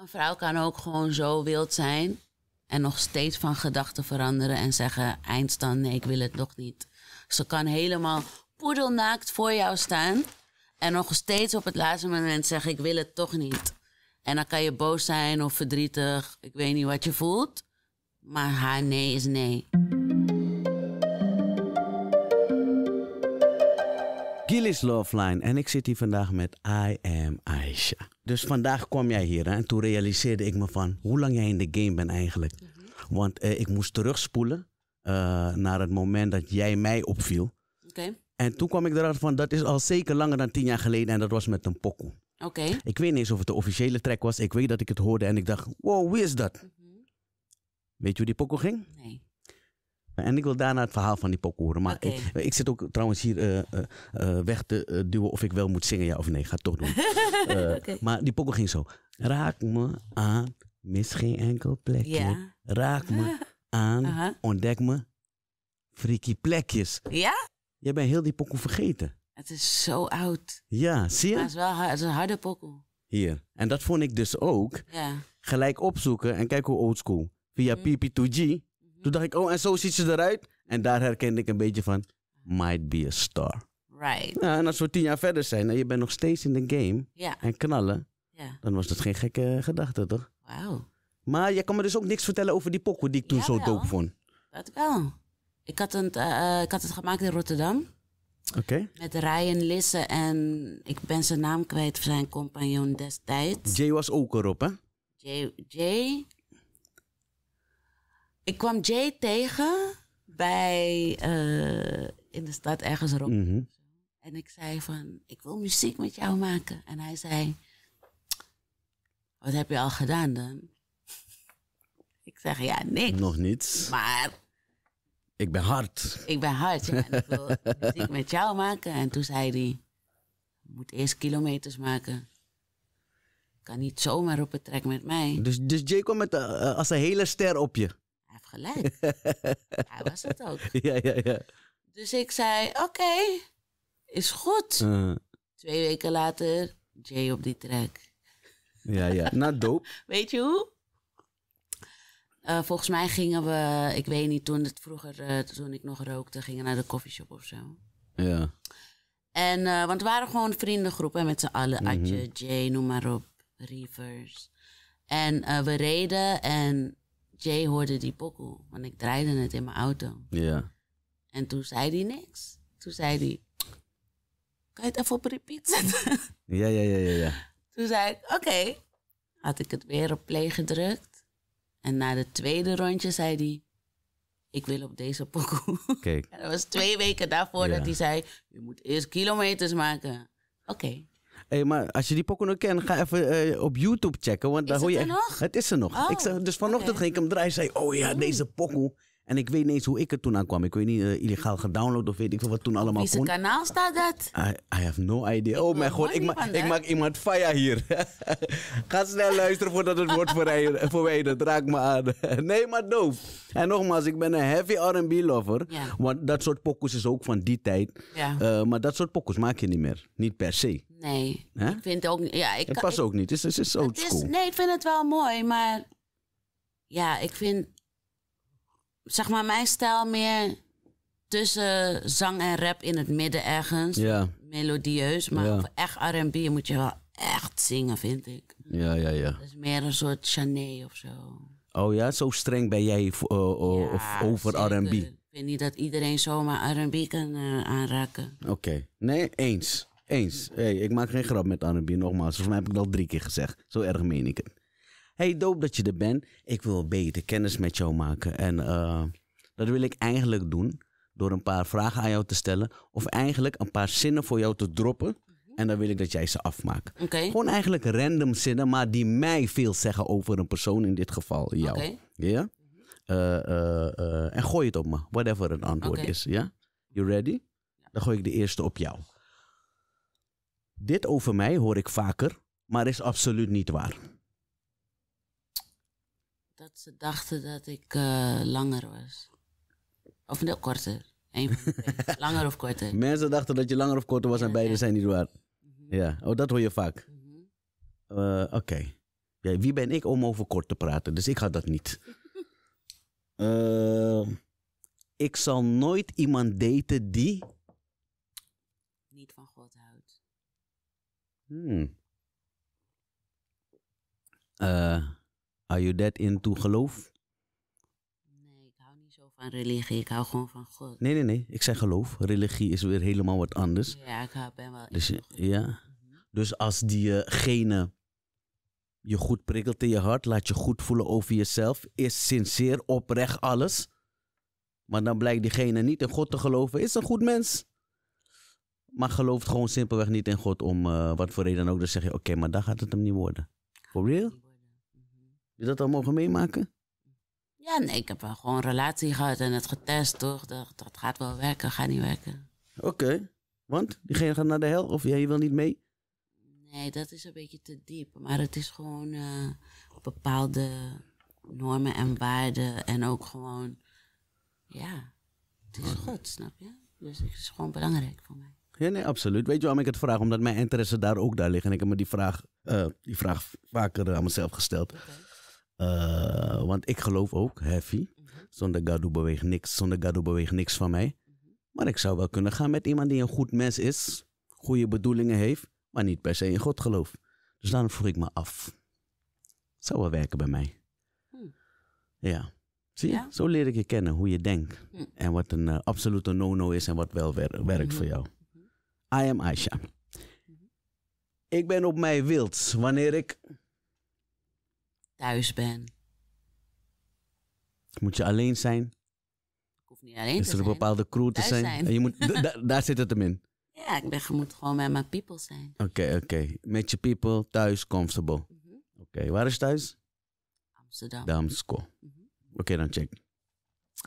Een vrouw kan ook gewoon zo wild zijn en nog steeds van gedachten veranderen en zeggen: eindstand, nee, ik wil het nog niet. Ze kan helemaal poedelnaakt voor jou staan en nog steeds op het laatste moment zeggen: ik wil het toch niet. En dan kan je boos zijn of verdrietig, ik weet niet wat je voelt, maar haar nee is nee. is Loveline en ik zit hier vandaag met I Am Aisha. Dus vandaag kwam jij hier en toen realiseerde ik me van hoe lang jij in de game bent eigenlijk. Mhm. Want eh, ik moest terugspoelen eh, naar het moment dat jij mij opviel. Oké. En toen kwam ik erachter van dat is al zeker langer dan tien jaar geleden en dat was met een pokoe. Oké. Ik weet niet eens of het de officiële track was. Ik weet dat ik het hoorde en ik dacht, wow, wie is dat? Mhm. Weet je hoe die pokoe ging? Nee. En ik wil daarna het verhaal van die pok horen. Maar ik, ik, zit ook trouwens hier eh, eh, eh, weg te duwen of ik wel moet zingen, ja of nee. Ga het toch doen. Maar die pokkel ging zo. Raak me aan, mis geen enkel plekje. Raak me aan, ontdek me, frikie plekjes. Ja? Jij bent heel die pokkel vergeten. Het is zo oud. Ja, zie je? Maar het is wel een harde pokkel. Hier. En dat vond ik dus ook. Gelijk opzoeken en kijk hoe oldschool. Via mm. PP2G toen dacht ik, oh, en zo ziet ze eruit. En daar herkende ik een beetje van, might be a star. Right. Ja, en als we tien jaar verder zijn en je bent nog steeds in de game en knallen, dan was dat geen gekke eh, gedachte, toch? Wauw. Maar jij kan me dus ook niks vertellen over die pokoe die ik toen zo wel. vond. Dat wel. Ik had, een, eh, eh, ik had het gemaakt in Rotterdam. Oké. Met Ryan Lisse en ik ben zijn naam kwijt, zijn compagnon destijds. Jay was ook erop, hè? Jay, Jay ik kwam Jay tegen bij, eh, in de stad ergens rond. Mhm. En ik zei van, ik wil muziek met jou maken. En hij zei, wat heb je al gedaan dan? ik zeg, ja, niks. Nog niets. Maar... Ik ben hard. Ik ben hard, En ik wil muziek met jou maken. En toen zei hij, Je moet eerst kilometers maken kan niet zomaar op het trek met mij. Dus, dus Jay kwam met, eh, eh, als een hele ster op je? gelijk. Hij was het ook. Ja, ja, ja. Dus ik zei, oké, is goed. Eh. Twee weken later, Jay op die track. Ja, ja. Nou, doop. Weet je hoe? Eh, volgens mij gingen we, ik weet niet, toen het vroeger, eh, toen ik nog rookte, gingen naar de koffieshop of zo. Ja. En, want we waren gewoon vriendengroepen met z'n allen. Mm Adje, Jay, noem maar op, Rivers. En we reden en Jay hoorde die pokoe, want ik draaide het in mijn auto. Ja. En toen zei hij niks. Toen zei hij, kan je het even op repeat zetten? Ja, ja, ja, ja. ja. Toen zei ik, oké. Had ik het weer op play gedrukt. En na de tweede rondje zei hij, ik wil op deze pokoe. Kijk. En dat was twee weken daarvoor dat hij zei, je moet eerst kilometers maken. Oké. Hey, maar als je die pokken nog kent, ga even eh, op YouTube checken. Want daar hoor je. Het is er nog? Oh, dus vanochtend ging ik hem draaien en zei: Oh ja, mm. deze pokoe en ik weet niet eens hoe ik er toen aan kwam. Ik weet niet, eh, illegaal gedownload of weet ik veel wat toen allemaal kon. Op kanaal staat dat? I, I, have no idea. oh mijn god, ik, ma ik maak iemand faya hier. Ga snel luisteren voordat het wordt verwijderd. Raak me aan. nee, maar doof. En nogmaals, ik ben een heavy R&B lover. Ja. Want dat soort pokus is ook van die tijd. Ja. Eh, maar dat soort pokus maak je niet meer. Niet per se. Nee, ik vind het ook ja, ik Het past ook niet, het is, het is Is, nee, ik vind het wel mooi, maar ja, ik vind zeg maar, mijn stijl meer tussen zang en rap in het midden ergens. Melodieus, maar ja. echt R&B moet je wel echt zingen, vind ik. Ja, ja, ja. Dat is meer een soort chanet of zo. Oh ja, zo streng ben jij uh, over R&B. Ik vind niet dat iedereen zomaar R&B kan eh, aanraken. Oké, nee, eens. Eens. Hey, ik maak geen grap met R&B, nogmaals. Volgens mij heb ik dat drie keer gezegd. Zo erg meen ik het hey, doop dat je er bent. Ik wil beter kennis met jou maken. En eh, dat wil ik eigenlijk doen door een paar vragen aan jou te stellen. Of eigenlijk een paar zinnen voor jou te droppen. Mhm. En dan wil ik dat jij ze afmaakt. Okay. Gewoon eigenlijk random zinnen, maar die mij veel zeggen over een persoon, in dit geval jou. Okay. Yeah? Eh, eh, en gooi het op me, whatever het antwoord is. Ja? You ready? Dan gooi ik de eerste op jou. Dit over mij hoor ik vaker, maar is absoluut niet waar dat ze dachten dat ik eh, langer was. Of nee, korter. Eén langer of korter. Mensen dachten dat je langer of korter was en beide zijn niet waar. Mhm. Ja, oh, dat hoor je vaak. Mhm. Eh, oké. wie ben ik om over kort te praten? Dus ik had dat niet. Eh, ik zal nooit iemand daten die. niet van God houdt. Hmm. Are you that into geloof? Nee, ik hou niet zo van religie. Ik hou gewoon van God. Nee, nee, nee. Ik zeg geloof. Religie is weer helemaal wat anders. Ja, ik hou, ben wel. Dus, ja. Mhm. dus als diegene eh, je goed prikkelt in je hart, laat je goed voelen over jezelf, is sinceer, oprecht alles. Maar dan blijkt diegene niet in God te geloven, is een goed mens. Maar gelooft gewoon simpelweg niet in God om eh, wat voor reden ook. Dan zeg je, oké, maar daar gaat het hem niet worden. For real? je dat al mogen meemaken? Ja, nee, ik heb wel gewoon een relatie gehad en het getest, toch? Dat, dat gaat wel werken, gaat niet werken. Oké, want diegene gaat naar de hel of jij wil niet mee? Nee, dat is een beetje te diep. Maar het is gewoon eh, bepaalde normen en waarden en ook gewoon, ja, het is ah. goed, snap je? Dus het is gewoon belangrijk voor mij. Ja, nee, absoluut. Weet je waarom ik het vraag? Omdat mijn interesse daar ook daar liggen. En ik heb me die vraag, eh, die vraag vaker aan mezelf gesteld. Eh, want ik geloof ook, heavy. Mhm. Zonder Gadu beweegt niks. Zonder Gadu beweegt niks van mij. Mhm. Maar ik zou wel kunnen gaan met iemand die een goed mens is. Goede bedoelingen heeft. Maar niet per se in God gelooft. Dus dan vroeg ik me af. Zou wel werken bij mij. Hmm. Ja. Zie je? Zo leer ik je kennen hoe je denkt. Hmm. En wat een eh, absolute no-no is en wat wel werkt mhm. voor jou. I am Aisha. Ik ben op mij wild wanneer ik thuis ben. Moet je alleen zijn? Ik hoef niet alleen Is te er zijn. een bepaalde crew te zijn? En je moet, daar zit het hem in. Ja, ik ben, moet gewoon met mijn people zijn. Oké, oké. Met je people, thuis, comfortable. Mhm. Oké, waar is thuis? Amsterdam. Damsko. Mhm. Oké, dan check.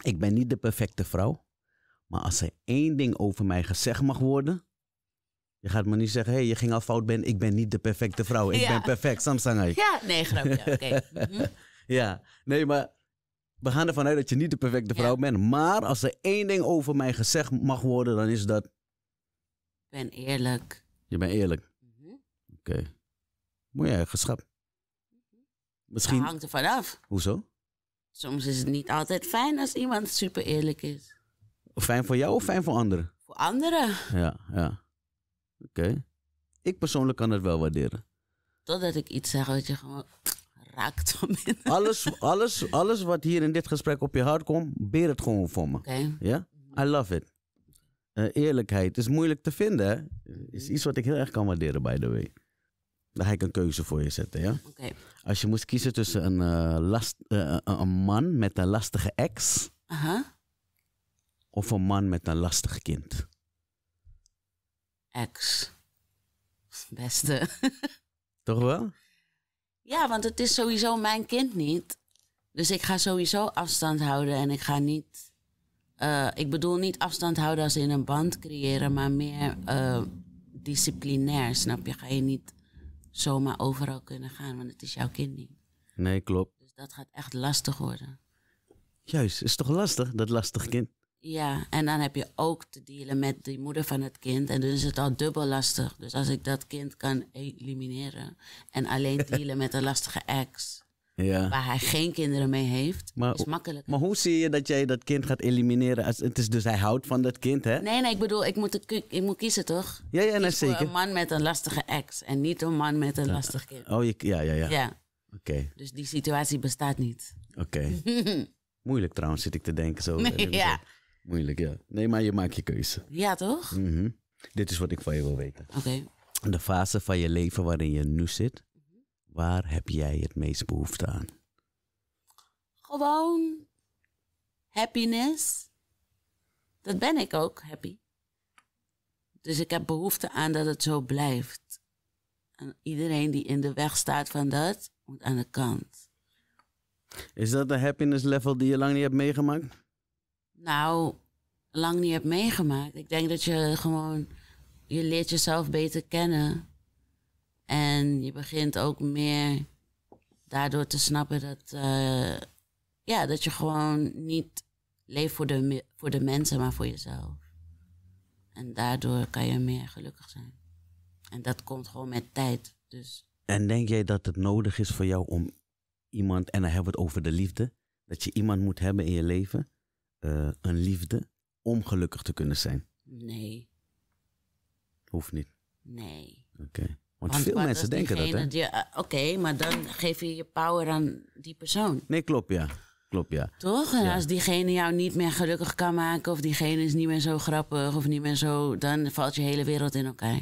Ik ben niet de perfecte vrouw. Maar als er één ding over mij gezegd mag worden, je gaat me niet zeggen, hé, hey, je ging al fout ben, ik ben niet de perfecte vrouw. Ik ben perfect, Samsung. Ja, nee, grapje. Oké. Mhm. ja, nee, maar we gaan ervan uit dat je niet de perfecte vrouw bent. Maar als er één ding over mij gezegd mag worden, dan is dat... Ik ben eerlijk. Je bent eerlijk. Mhm. Oké. Okay. Mooi geschap. Misschien... Dat hangt er vanaf. Hoezo? Soms is het niet altijd fijn als iemand super eerlijk is. Fijn voor jou of fijn voor anderen? Voor anderen. Ja, ja. Oké. Ik persoonlijk kan het wel waarderen. Totdat ik iets zeg wat je gewoon raakt van binnen. Alles, alles, alles wat hier in dit gesprek op je hart komt, beer het gewoon voor me. Ja? I love it. Eh, eerlijkheid is moeilijk te vinden. Is iets wat ik heel erg kan waarderen, by the way. Daar ga ik een keuze voor je zetten, ja? Okay. Als je moest kiezen tussen een, eh, last, eh, een man met een lastige ex... of een man met een lastig kind ex. Beste. Toch wel? Ja, want het is sowieso mijn kind niet. Dus ik ga sowieso afstand houden en ik ga niet. Eh, ik bedoel niet afstand houden als in een band creëren, maar meer eh, disciplinair, snap je? Ga je niet zomaar overal kunnen gaan, want het is jouw kind niet. Nee, klopt. Dus dat gaat echt lastig worden. Juist, is toch lastig, dat lastig kind? Ja, en dan heb je ook te dealen met die moeder van het kind. En dan is het al dubbel lastig. Dus als ik dat kind kan elimineren en alleen dealen met een lastige ex. Ja. Waar hij geen kinderen mee heeft. is makkelijk. Maar hoe zie je dat jij dat kind gaat elimineren? Als, het is dus hij houdt van dat kind, hè? Nee, nee, ik bedoel, ik moet, ik moet kiezen, toch? Ja, ja, nee, zeker. een man met een lastige ex en niet een man met een lastig kind. Oh, ja, ja, ja. ja. Oké. Dus die situatie bestaat niet. Oké. Moeilijk trouwens, zit ik te denken zo. Nee, ja. Moeilijk, ja. Nee, maar je maakt je keuze. Ja, toch? Mhm. Dit is wat ik van je wil weten. Oké. De fase van je leven waarin je nu zit, waar heb jij het meest behoefte aan? Gewoon happiness. Dat ben ik ook, happy. Dus ik heb behoefte aan dat het zo blijft. En iedereen die in de weg staat van dat, moet aan de kant. Is dat de happiness level die je lang niet hebt meegemaakt? Nou, lang niet hebt meegemaakt. Ik denk dat je gewoon, je leert jezelf beter kennen. En je begint ook meer daardoor te snappen dat, eh, ja, dat je gewoon niet leeft voor de, voor de mensen, maar voor jezelf. En daardoor kan je meer gelukkig zijn. En dat komt gewoon met tijd. Dus. En denk jij dat het nodig is voor jou om iemand, en dan hebben we het over de liefde, dat je iemand moet hebben in je leven eh, een liefde om gelukkig te kunnen zijn? Nee. Hoeft niet. Nee. Oké. Want, veel mensen denken dat, eh, Oké, maar dan geef je je power aan die persoon. Nee, klopt, ja. Klopt, ja. Toch? En als diegene jou niet meer gelukkig kan maken... of diegene is niet meer zo grappig of niet meer zo... dan valt je hele wereld in elkaar.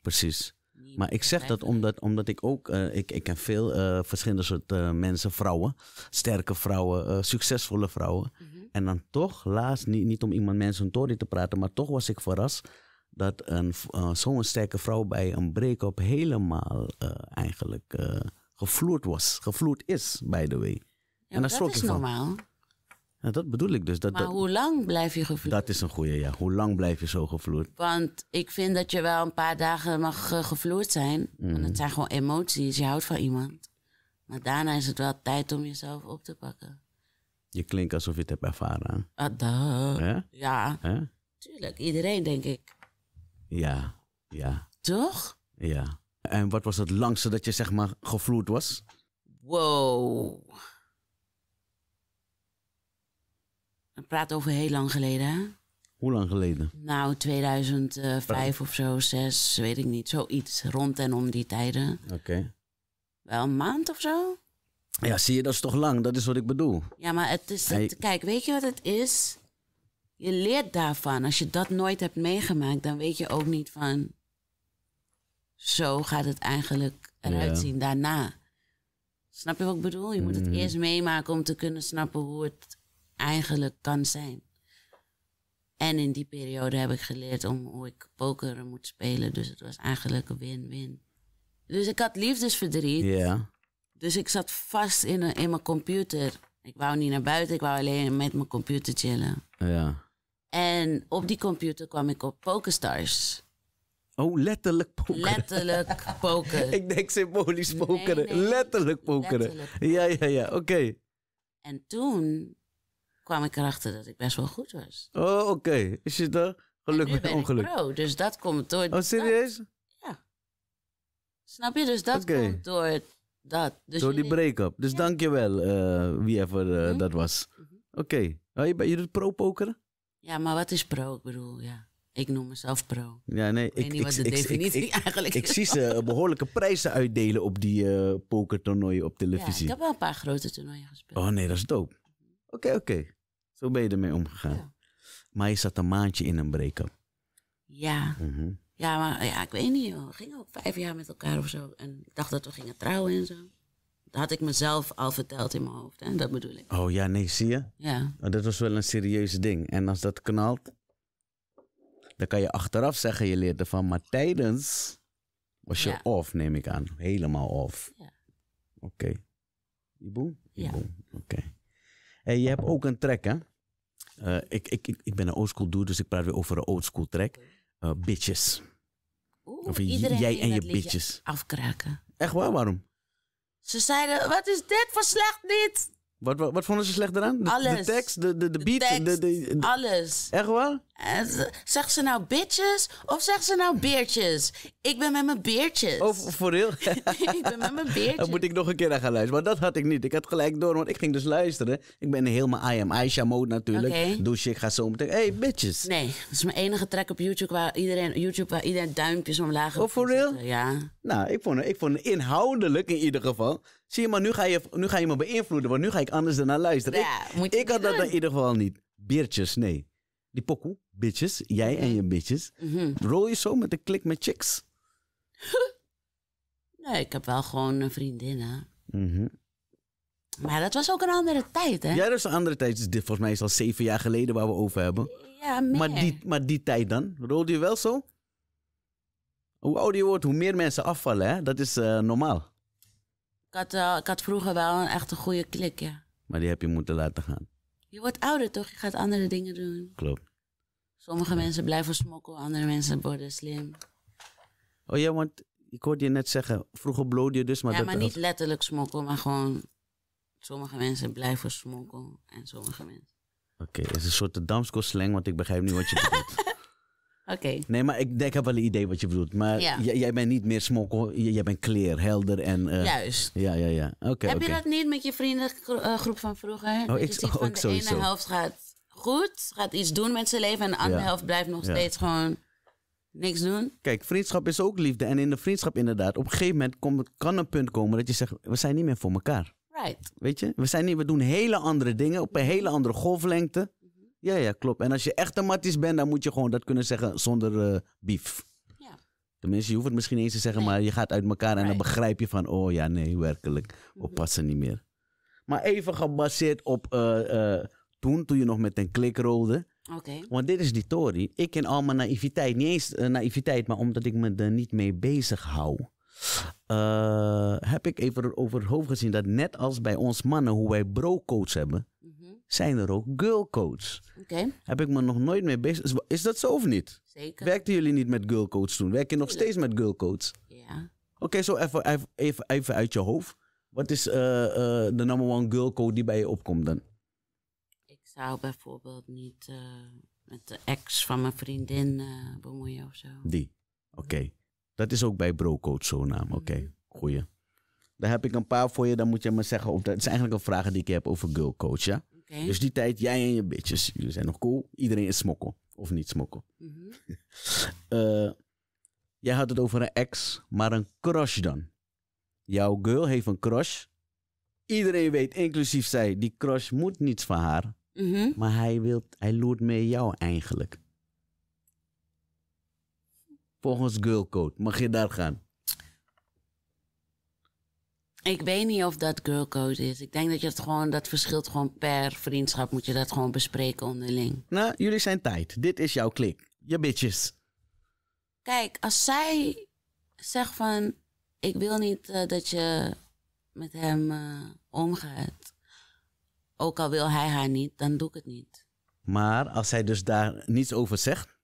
Precies. maar ik zeg dat omdat, omdat ik ook... Eh, ik, ik ken veel verschillende soorten mensen, vrouwen. Sterke vrouwen, succesvolle vrouwen. Mhm. En dan toch, laatst, niet, niet om iemand mensen toren te praten, maar toch was ik verrast dat een, eh, zo'n sterke vrouw bij een break-up helemaal eh, eigenlijk uh, gevloerd was. Gevloerd is, by the way. en dat, is normaal. dat bedoel ik dus. Dat, maar hoe lang blijf je gevloerd? Dat is een goede, ja. Hoe lang blijf je zo gevloerd? Want ik vind dat je wel een paar dagen mag gevloerd zijn. Want mhm. het zijn gewoon emoties. Je houdt van iemand. Maar daarna is het wel tijd om jezelf op te pakken. Je klinkt alsof je het hebt ervaren. Ah, Ja, tuurlijk. Iedereen, denk ik. Ja, ja, Toch? ja. En wat was het langste dat je zeg maar gevloerd was? Wow. We praten over heel lang geleden, hè? Hoe lang geleden? Nou, 2005 of zo, 6, weet ik niet. Zoiets rond en om die tijden. Oké. Wel een maand of zo? Ja, zie je, dat is toch lang? Dat is wat ik bedoel. Ja, maar het is. Kijk, weet je wat het is? Je leert daarvan. Als je dat nooit hebt meegemaakt, dan weet je ook niet van. Zo gaat het eigenlijk eruit zien daarna. Snap je wat ik bedoel? Je moet het mhm. eerst meemaken om te kunnen snappen hoe het eigenlijk kan zijn. En in die periode heb ik geleerd om hoe ik poker moet spelen. Dus het was eigenlijk een win-win. Dus ik had liefdesverdriet. Ja. Dus ik zat vast in, in mijn computer. Ik wou niet naar buiten, ik wou alleen met mijn computer chillen. Ja. En op die computer kwam ik op PokerStars. Oh, letterlijk pokeren. Letterlijk pokeren. ik denk symbolisch pokeren. Letterlijk pokeren. Ja, ja, ja. Oké. En toen kwam ik erachter dat ik best wel goed was. Oh, oké. Is je dan gelukkig met ongeluk. Pro, dus dat komt door. Oh, serieus? Ja. Snap je? Dus dat komt door dat. Dus Door die break-up. Dus dank dankjewel wel eh, wie ever eh, mhm. dat was. Mhm. Oké. Okay. Oh, je, je doet pro-poker? Ja, maar wat is pro? Ik bedoel, ja. Ik noem mezelf pro. Ja, nee, ik weet ik, niet ik, wat de definitie eigenlijk is. Ik zie ze eh, behoorlijke prijzen uitdelen op die uh, pokertoernooien op televisie. Ja, ik heb wel een paar grote toernooien gespeeld. Oh nee, dat is dope. Mhm. Oké, oké. Zo ben je ermee omgegaan. Maar je zat een maandje in een break-up. Ja. Mm ja, maar ja, ik weet niet. We gingen ook vijf jaar met elkaar of zo. En ik dacht dat we gingen trouwen en zo. Dat had ik mezelf al verteld in mijn hoofd. En dat bedoel ik. Oh ja, nee, zie je? Ja. Oh, dat was wel een serieus ding. En als dat knalt, dan kan je achteraf zeggen, je leert ervan. Maar tijdens was je off, neem ik aan. Helemaal off. Ja. Oké. Okay. boem? Ja. Oké. Okay. je hebt ook een track, hè? Eh, ik, ik, ik, ben een oldschool dude, dus ik praat weer over een oldschool track uh, bitches. of jij en je bitches. Afkraken. Echt waar, waarom? Ze zeiden, wat is dit voor slecht niet Wat, wat, wat vonden ze slecht eraan? De, alles. De tekst, de, de, de beat? De de, alles. Echt waar? Eh, zeg ze nou bitches of zegt ze nou beertjes? Ik ben met mijn beertjes. Oh, voor heel? ik ben met mijn beertjes. Dan moet ik nog een keer naar gaan luisteren. Maar dat had ik niet. Ik had gelijk door, want ik ging dus luisteren. Ik ben helemaal I am Aisha mode natuurlijk. Dus je ik ga zo meteen... Hey, bitches. Nee, dat is mijn enige track op YouTube waar iedereen, YouTube waar iedereen duimpjes omlaag... Of oh, voor real? Eh, ja. Nou, ik vond, ik vond inhoudelijk in ieder geval... Zie je, maar nu ga je, nu ga je me beïnvloeden, want nu ga ik anders ernaar luisteren. Ja, ik, moet je ik had dat in ieder geval niet. Beertjes, nee. Die pokoe bitches, jij en mhm. je bitches, mm rol je zo met een klik met chicks? nee, ik heb wel gewoon vriendinnen. Mm -hmm. Maar dat was ook een andere tijd, hè? Ja, dat is een andere tijd. Dus dit volgens mij is al zeven jaar geleden waar we over hebben. Ja, meer. Maar die, maar die tijd dan? Rolde je wel zo? Hoe ouder je wordt, hoe meer mensen afvallen, hè? Dat is eh, normaal. Ik had, eh, ik had vroeger wel een echt een goede klik, ja. Maar die heb je moeten laten gaan. Je wordt ouder, toch? Je gaat andere dingen doen. Klopt. Sommige mensen blijven smokkel, andere mensen worden slim. Oh ja, want ik hoorde je net zeggen, vroeger bloot je dus. Maar ja, maar niet letterlijk smokkel, maar gewoon sommige mensen blijven smokkel en sommige mensen. Oké, okay, is een soort damsko slang, want ik begrijp niet wat je bedoelt. Oké. Nee, maar ik, ik, heb wel een idee wat je bedoelt. Maar jij bent niet meer smokkel, jij bent clear, helder en... Eh, Juist. Ja, ja, ja. Oké. Okay, heb je dat niet met je vriendengroep van vroeger? Oh, ik, je oh, van de ene gaat gaat iets doen met zijn leven. En de andere helft blijft nog steeds gewoon niks doen. Kijk, vriendschap is ook liefde. En in de vriendschap inderdaad, op een gegeven moment kan een punt komen dat je zegt, we zijn niet meer voor elkaar. Right. Weet je, we, zijn niet, we doen hele andere dingen op een hele andere golflengte. Ja, ja, klopt. En als je echt een matties bent, dan moet je gewoon dat kunnen zeggen zonder uh, beef. Tenminste, je hoeft het misschien eens te zeggen, maar je gaat uit elkaar en dan begrijp je van, oh ja, nee, werkelijk, we passen niet meer. Maar even gebaseerd op eh, eh, toen, toen je nog met een klik rolde. Want dit is die Tory. Ik in al mijn naïviteit, niet eens eh, naïviteit, maar omdat ik me er niet mee bezig hou. Eh, heb ik even over het hoofd gezien dat net als bij ons mannen, hoe wij bro-coach hebben, mhm. zijn er ook girl-coach. Okay. Heb ik me nog nooit mee bezig. Is, dat zo of niet? Zeker. Werkten jullie niet met girl-coach toen? Werk je nog steeds met girl-coach? Ja. Oké, zo even, even, even, uit je hoofd. Wat is eh, de number one girl-coach die bij je opkomt dan? zou bijvoorbeeld niet eh, met de ex van mijn vriendin eh, bemoeien of zo. Die, oké. Dat is ook bij Brocoach zo'n naam, oké. Mhm. Goeie. daar heb ik een paar voor je, dan moet je maar zeggen. Of dat het zijn eigenlijk een vragen die ik heb over girl coach, ja? Dus die tijd, jij en je bitches, jullie zijn nog cool. Iedereen is smokkel of niet smokkel. Mhm. Eh, jij had het over een ex, maar een crush dan. Jouw girl heeft een crush. Iedereen weet, inclusief zij, die crush moet niets van haar. Mhm. Maar hij, wil, hij loert mee jou eigenlijk. Volgens girlcode mag je daar gaan. Ik weet niet of dat girlcode is. Ik denk dat je het gewoon, dat verschilt gewoon per vriendschap. Moet je dat gewoon bespreken onderling. Nou, jullie zijn tijd. Dit is jouw klik. Je bitches. Kijk, als zij zegt van, ik wil niet eh, dat je met hem eh, omgaat. Ook al wil hij haar niet, dan doe ik het niet. Maar als hij dus daar niets over zegt,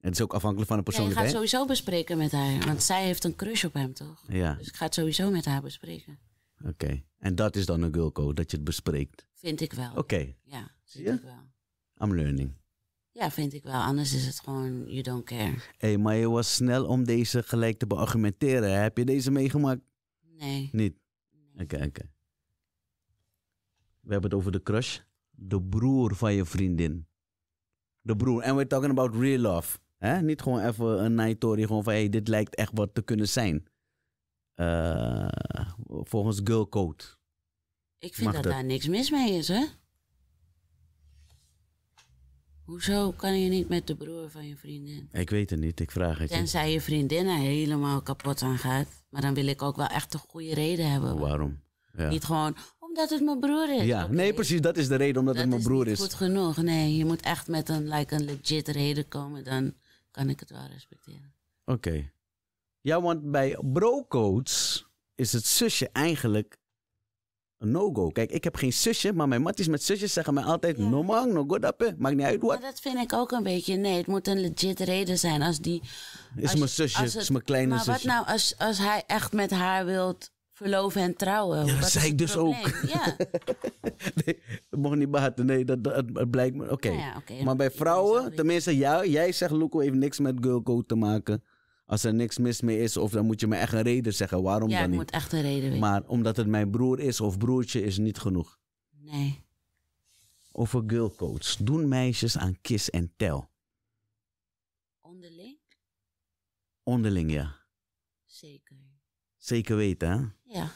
het is ook afhankelijk van de persoon. Ja, ik ga het sowieso bespreken met haar, want zij heeft een crush op hem, toch? Ja. Dus ik ga het sowieso met haar bespreken. Oké, en dat is dan een girl code, dat je het bespreekt? Vind ik wel. Oké. Ja, vind ja? ik wel. I'm learning. Ja, vind ik wel. Anders is het gewoon, you don't care. hey, maar je was snel om deze gelijk te beargumenteren. Heb je deze meegemaakt? Nee. Niet? Oké, oké. We hebben het over de crush. De broer van je vriendin. De broer. En we're talking about real love. Hè? Niet gewoon even een nightory. Gewoon van, hey, dit lijkt echt wat te kunnen zijn. Eh, volgens Girl Code. Ik vind dat, daar niks mis mee is, hè? Hoezo kan je niet met de broer van je vriendin? Ik weet het niet, ik vraag het Tenzij je. Tenzij je vriendin er helemaal kapot aan gaat. Maar dan wil ik ook wel echt een goede reden hebben. Waarom? Ja. Niet gewoon, omdat het mijn broer is. Ja, nee, precies. Dat is de reden omdat het mijn broer is. Dat is goed genoeg. Nee, je moet echt met een, legit reden komen. Dan kan ik het wel respecteren. Oké. Ja, want bij brocodes is het zusje eigenlijk een no-go. Kijk, ik heb geen zusje, maar mijn matties met zusjes zeggen mij altijd... Ja. No man, no good up, maakt niet uit wat. Maar dat vind ik ook een beetje... Nee, het moet een legit reden zijn als die... Is als, mijn zusje, is mijn kleine maar zusje. Maar wat nou als, als hij echt met haar wilt verloven en trouwen. Ja, dat zei ik dus ook. Ja. nee, dat mocht niet baten. Nee, dat, het blijkt me. Oké. Nou maar bij vrouwen, tenminste, jou, jij zegt, Loeko heeft niks met code te maken. Als er niks mis mee is, of dan moet je me echt een reden zeggen. Waarom dan niet? Ja, ik moet echt een reden weten. Maar omdat het mijn broer is of broertje is niet genoeg. Nee. Over girlcodes. Doen meisjes aan kiss en tel? Onderling? Onderling, ja. Zeker. Zeker weten, hè? Ja.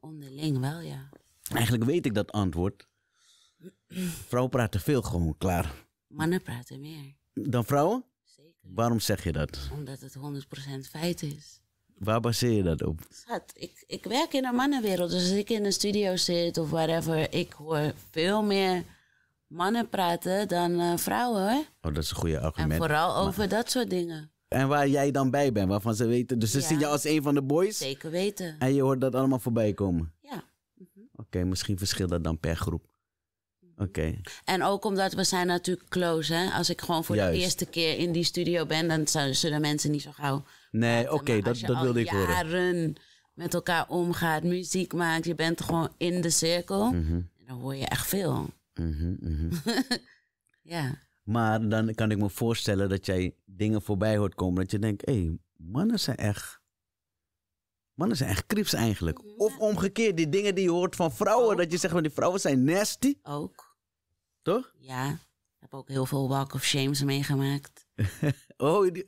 Onderling wel, ja. Eigenlijk weet ik dat antwoord. Vrouwen praten veel gewoon klaar. Mannen praten meer. Dan vrouwen? Zeker. Waarom zeg je dat? Omdat het 100% feit is. Waar baseer je dat op? Schat, ik, ik werk in een mannenwereld. Dus als ik in een studio zit of whatever, ik hoor veel meer mannen praten dan eh, vrouwen. Hoor. Oh, dat is een goede argument. En vooral over dat soort dingen. En waar jij dan bij bent, waarvan ze weten. Dus ze zien je als een van de boys. Zeker weten. En je hoort dat allemaal voorbij komen. Ja. Mhm. Oké, misschien verschilt dat dan per groep. Mhm. Oké. En ook omdat we zijn natuurlijk close, hè. Als ik gewoon voor de eerste keer in die studio ben, dan zullen, zullen mensen niet zo gauw... Nee, oké, dat, dat wilde ik horen. Als je jaren met elkaar omgaat, muziek maakt, je bent gewoon in de cirkel, mm dan hoor je echt veel. Mm ja. Maar dan kan ik me voorstellen dat jij dingen voorbij hoort komen. Dat je denkt, hé, hey, mannen zijn echt... Mannen zijn echt krips eigenlijk. Of omgekeerd, die dingen die je hoort van vrouwen. Dat je zegt, van die vrouwen zijn nasty. Ook. Toch? Ja. Ik heb ook heel veel walk of shames meegemaakt. oh, die,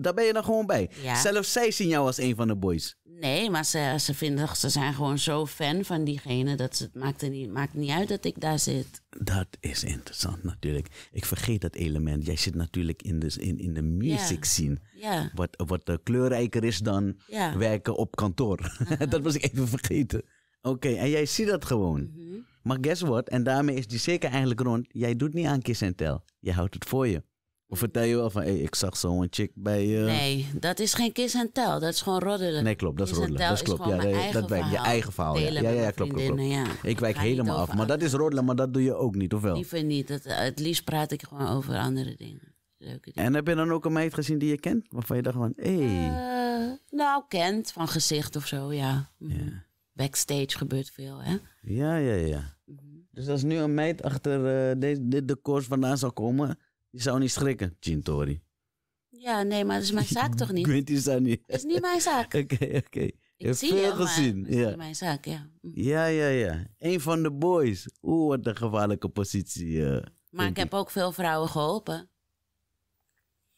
daar ben je dan gewoon bij. Zelfs zij zien jou als een van de boys. Nee, maar ze, ze, vinden, ze zijn gewoon zo fan van diegene dat ze, het maakt, er niet, maakt niet uit dat ik daar zit. Dat is interessant natuurlijk. Ik vergeet dat element. Jij zit natuurlijk in de, in, in de music scene. Ja. Wat, wat eh, kleurrijker is dan werken op kantoor. Uh-huh. dat was ik even vergeten. Oké, en jij ziet dat gewoon. Mm-hmm. Maar guess what? En daarmee is die zeker eigenlijk rond. Jij doet niet aan kiss en tel. Je houdt het voor je. Of vertel je wel van, hey, ik zag zo'n chick bij... Uh... Nee, dat is geen kiss en tel, Dat is gewoon roddelen. Nee, klopt. Dat is roddelen. Dat klopt. ja, dat wijkt je eigen verhaal. Ja, ja, ja, klopt, klopt, ik wijk helemaal af. Maar dat is roddelen, maar dat doe je ook niet, of wel? Liever niet. Dat, eh, het liefst praat ik gewoon over andere dingen. Leuke dingen. En heb je dan ook een meid gezien die je kent? Waarvan je dacht van, hé... Hey. Eh, nou, kent. Van gezicht of zo, mm. ja. Backstage gebeurt veel, hè? Ja, ja, ja. Mhm. Dus als nu een meid achter uh, deze, dit decor vandaan zou komen... Je zou niet schrikken, Chintori. Ja, nee, maar dat is mijn zaak toch niet? Quinty is niet. Dat is niet mijn zaak. Oké, oké. Ik heb veel je, gezien. Maar, ja. mijn zaak, ja. Hm. Ja, ja, ja. Een van de boys. Oeh, wat een gevaarlijke positie. Eh, maar ik heb ook veel vrouwen geholpen.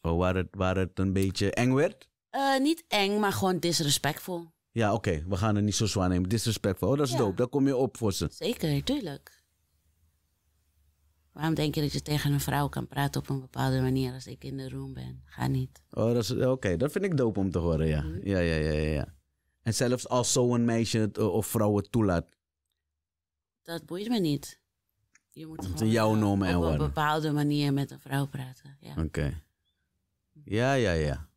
Oh, waar, het, waar het een beetje eng werd? Eh, niet eng, maar gewoon disrespectvol. Ja, oké. We gaan er niet zo zwaar nemen. Disrespectvol. Oh, dat is dope. Daar kom je op voor ze. Zeker, tuurlijk. Waarom denk je dat je tegen een vrouw kan praten op een bepaalde manier als ik in de room ben? Ga niet. Oh, dat is oké. Dat vind ik dope om te horen, ja. Mhm. ja. Ja, ja, ja, ja. En zelfs als zo'n meisje het, eh, of vrouw het toelaat. Dat boeit me niet. Je moet gewoon op, een bepaalde manier met een vrouw praten. Ja. Oké. Mhm. Ja, ja, ja.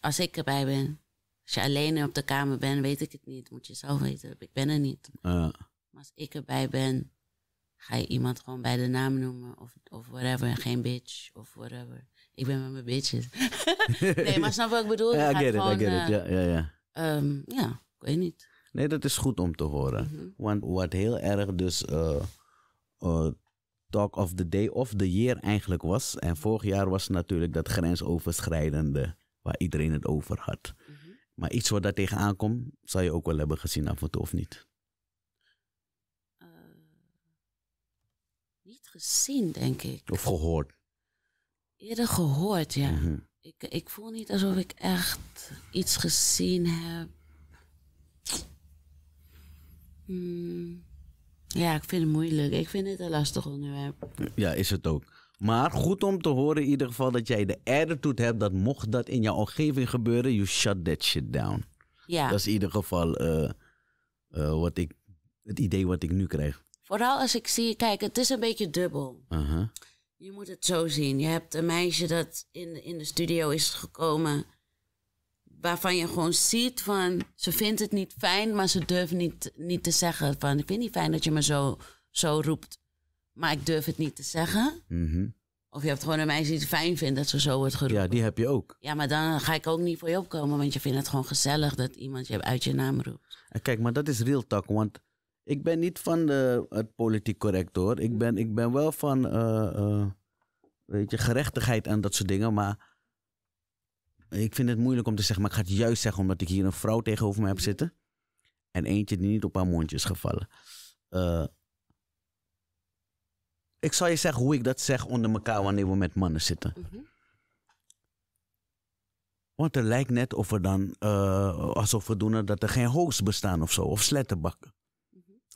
Als ik erbij ben. Als je alleen op de kamer bent, weet ik het niet. Moet je zelf weten. Ik ben er niet. Maar als ik erbij ben, ga je iemand gewoon bij de naam noemen of, of whatever. Geen bitch of whatever. Ik ben met mijn bitches. nee, maar snap wat ik bedoel? Ja, ik I get it, I get it. Eh, ja, ja, ja. Ehm, ja, ik weet niet. Nee, dat is goed om te horen. Mhm. Want wat heel erg dus eh, eh, talk of the day of the year eigenlijk was. En vorig jaar was natuurlijk dat grensoverschrijdende waar iedereen het over had. Mhm. Maar iets wat daar tegenaan komt, zou je ook wel hebben gezien af en toe of niet. gezien, denk ik. Of gehoord? Eerder gehoord, ja. Mhm. ik, ik voel niet alsof ik echt iets gezien heb. Hmm. Ja, ik vind het moeilijk. Ik vind het een lastig nu. Ja, is het ook. Maar goed om te horen in ieder geval dat jij de attitude hebt dat mocht dat in jouw omgeving gebeuren, you shut that shit down. Ja. Dat is in ieder geval eh, eh, wat ik, het idee wat ik nu krijg. Vooral als ik zie, kijk, het is een beetje dubbel. Uh-huh. Je moet het zo zien. Je hebt een meisje dat in, in de studio is gekomen. Waarvan je gewoon ziet van ze vindt het niet fijn, maar ze durft niet, niet te zeggen van ik vind het niet fijn dat je me zo, zo roept, maar ik durf het niet te zeggen. Mm-hmm. Of je hebt gewoon een meisje die het fijn vindt dat ze zo wordt geroepen. Ja, die heb je ook. Ja, maar dan ga ik ook niet voor je opkomen, want je vindt het gewoon gezellig dat iemand je uit je naam roept. kijk, maar dat is real talk, want ik ben niet van de, het politiek correct hoor. Ik ben, ik ben wel van eh, eh, weet je, gerechtigheid en dat soort dingen. Maar ik vind het moeilijk om te zeggen. Maar ik ga het juist zeggen omdat ik hier een vrouw tegenover me heb zitten. En eentje die niet op haar mondje is gevallen. Eh, ik zal je zeggen hoe ik dat zeg onder elkaar wanneer we met mannen zitten. Mhm. Want het lijkt net of we dan, alsof we doen dat er geen hoogst bestaan of zo. Of slettenbakken.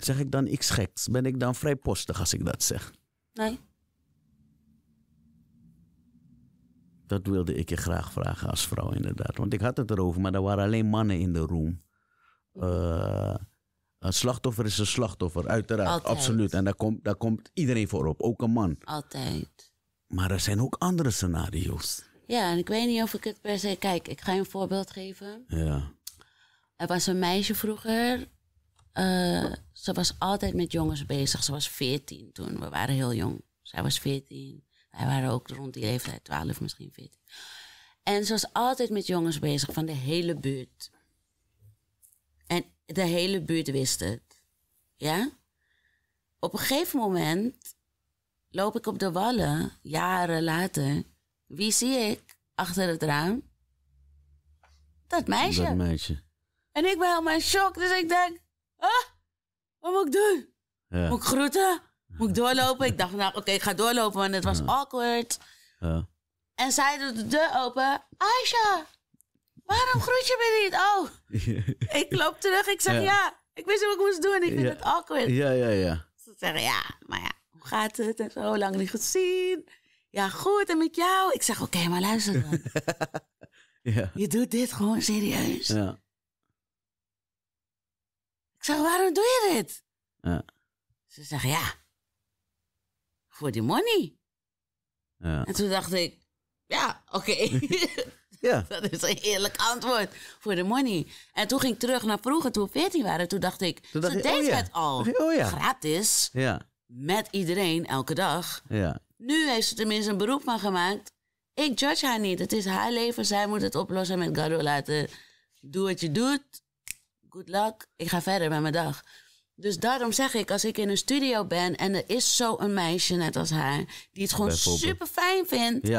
Zeg ik dan iets geks? Ben ik dan vrijpostig als ik dat zeg? Nee. Dat wilde ik je graag vragen als vrouw, inderdaad. Want ik had het erover, maar er waren alleen mannen in de room. Eh, een slachtoffer is een slachtoffer, uiteraard. Absoluut. En daar komt, daar komt iedereen voor op, ook een man. Altijd. Maar er zijn ook andere scenario's. Ja, en ik weet niet of ik het per se. Kijk, ik ga je een voorbeeld geven. Ja. Er was een meisje vroeger. Eh, ze was altijd met jongens bezig. Ze was 14 toen. We waren heel jong. Zij was 14. Wij waren ook rond die leeftijd, 12, misschien 14. En ze was altijd met jongens bezig van de hele buurt. En de hele buurt wist het. Ja? Op een gegeven moment loop ik op de wallen, jaren later. Wie zie ik achter het raam? Dat meisje. Dat meisje. En ik ben helemaal in shock, dus ik denk. Ah! Wat moet ik doen? Ja. Moet ik groeten? Moet ik doorlopen? ik dacht, nou oké, ik ga doorlopen, want het was awkward. Ja. En zij doet de deur open. Aisha, waarom groet je me niet? Oh, ik loop terug. Ik zeg ja. Ik wist wat ik moest doen. Ik vind het awkward. Ja, ja, ja. Ze zeggen ja, maar ja, hoe gaat het? En zo lang niet gezien. Ja, goed. En met jou? Ik zeg oké, maar luister dan. Je doet dit gewoon serieus. Ja zeg, waarom doe je dit? Ja. Ze zegt, ja, voor die money. En toen dacht ik, ja, oké. ja. Dat is een eerlijk antwoord voor de money. En toen ging ik terug naar vroeger, toen we 14 waren. Toen dacht ik, toen ze oh deed het al. Oh gratis. Ja. Met iedereen, elke dag. Ja. Nu heeft ze tenminste een beroep van gemaakt. Ik judge haar niet. Het is haar leven. Zij moet het oplossen met God laten. Doe wat je doet good luck, ik ga verder met mijn dag. Dus daarom zeg ik, als ik in een studio ben en er is zo'n meisje net als haar, die het gewoon super fijn vindt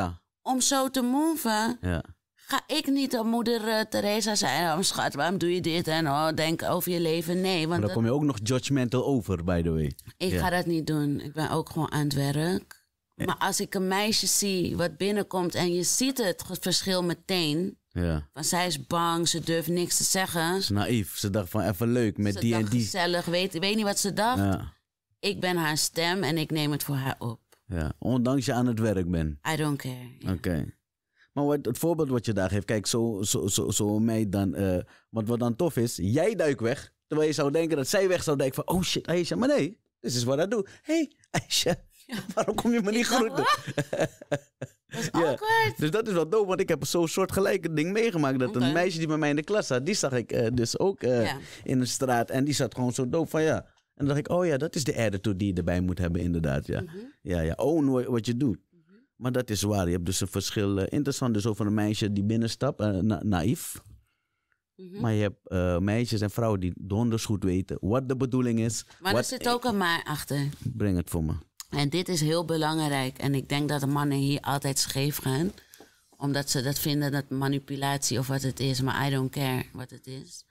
om zo te moven, ja. ga ik niet aan moeder uh, eh, Teresa zijn, oh schat, waarom doe je dit en oh, denk over je leven. Nee, want maar dan kom je ook nog judgmental over, by the way. Ik ga dat niet doen. Ik ben ook gewoon aan het werk. Maar als ik een meisje zie wat binnenkomt en je ziet het verschil meteen, ja. Van zij is bang, ze durft niks te zeggen. Ze is naïef. Ze dacht van even leuk met ze die en die. gezellig, weet, weet niet wat ze dacht. Ja. Ik ben haar stem en ik neem het voor haar op. Ja, ondanks je aan het werk bent. I don't care. Oké. Maar wat, het voorbeeld wat je daar geeft, kijk, zo, zo, zo, zo meid dan. Uh, wat dan tof is, jij duikt weg. Terwijl je zou denken dat zij weg zou denken van, oh shit, Aisha. Maar nee, dit is wat ik doe. Hé, hey, Aisha, ja. Waarom kom je me niet groeten? Dat ja. Dus dat is wel doof, want ik heb zo'n soortgelijke ding meegemaakt. Dat een meisje die bij mij in de klas zat, die zag ik eh, dus ook eh, in de straat. En die zat gewoon zo doof van ja. En dan dacht ik, oh ja, dat is de attitude die je erbij moet hebben inderdaad. Ja, mhm. ja, ja own wat je doet. Maar dat is waar, je hebt dus een verschil. Eh, interessant dus over een meisje die binnenstapt, na naïef. Mhm. Maar je hebt meisjes en vrouwen die donders goed weten wat de bedoeling is. Maar er zit ook een maar achter. Breng het voor me. En dit is heel belangrijk. En ik denk dat de mannen hier altijd scheef gaan. Omdat ze dat vinden, dat manipulatie of wat het is. Maar I don't care wat het is.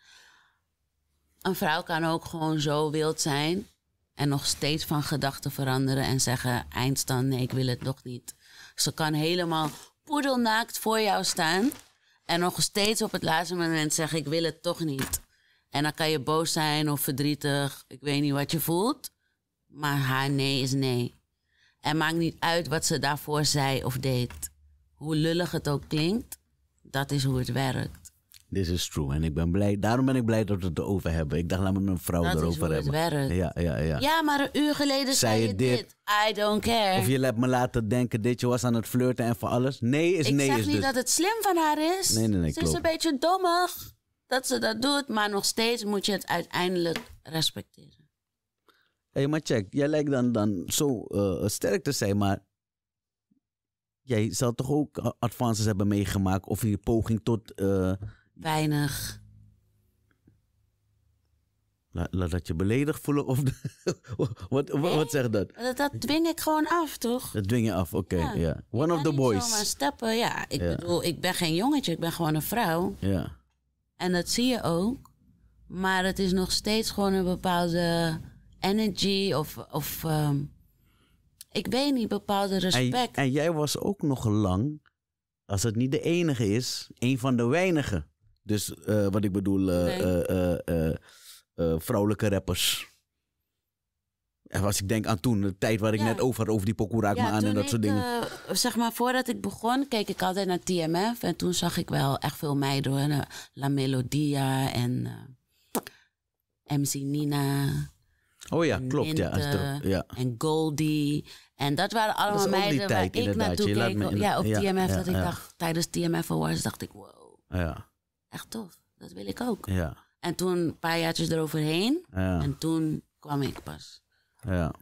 Een vrouw kan ook gewoon zo wild zijn. En nog steeds van gedachten veranderen. En zeggen, eindstand, nee, ik wil het nog niet. Ze kan helemaal poedelnaakt voor jou staan. En nog steeds op het laatste moment zeggen, ik wil het toch niet. En dan kan je boos zijn of verdrietig. Ik weet niet wat je voelt. Maar haar nee is nee. En maakt niet uit wat ze daarvoor zei of deed. Hoe lullig het ook klinkt, dat is hoe het werkt. This is true. En ik ben blij, daarom ben ik blij dat we het erover hebben. Ik dacht, laat me een vrouw dat erover is hoe hebben. Het werkt. Ja, ja, ja. ja, maar een uur geleden zei, je dit. I don't care. Of je hebt me laten denken dat je was aan het flirten en voor alles. Nee is ik nee. Ik zeg niet dus. dat het slim van haar is. Nee, nee, nee. Ze is een beetje dommig dat ze dat doet, maar nog steeds moet je het uiteindelijk respecteren hey, maar check, jij lijkt dan, dan zo eh, sterk te zijn, maar jij zal toch ook advances hebben meegemaakt of je poging tot... Eh, Weinig. Laat, dat je beledigd voelen of... wat, wat, zegt dat? dat? dwing ik gewoon af, toch? Dat dwing je af, oké. ja. One of the boys. maar stappen, ja. Ik bedoel, ik ben geen jongetje, ik ben gewoon een vrouw. Ja. En dat zie je ook. Maar het is nog steeds gewoon een bepaalde energy of, of ehm, ik weet niet, bepaalde respect. En, jij was ook nog lang, als het niet de enige is, een van de weinigen. Dus eh, wat ik bedoel, eh, eh, vrouwelijke rappers. En als ik denk aan toen, de tijd waar ik net over had, over die pokoe raak aan en dat soort dingen. zeg maar, voordat ik begon, keek ik altijd naar TMF. En toen zag ik wel echt veel meiden, La Melodia en MC Nina. Oh ja, klopt. ja, er, eh, ja, En Goldie. En dat waren allemaal dat meiden die tijd, ik naartoe keek. ja, op TMF. dat ik dacht, tijdens TMF Awards dacht ik, wow. Ja. Echt tof. Dat wil ik ook. Ja. En toen een paar jaartjes eroverheen. En toen kwam ik pas. Ja.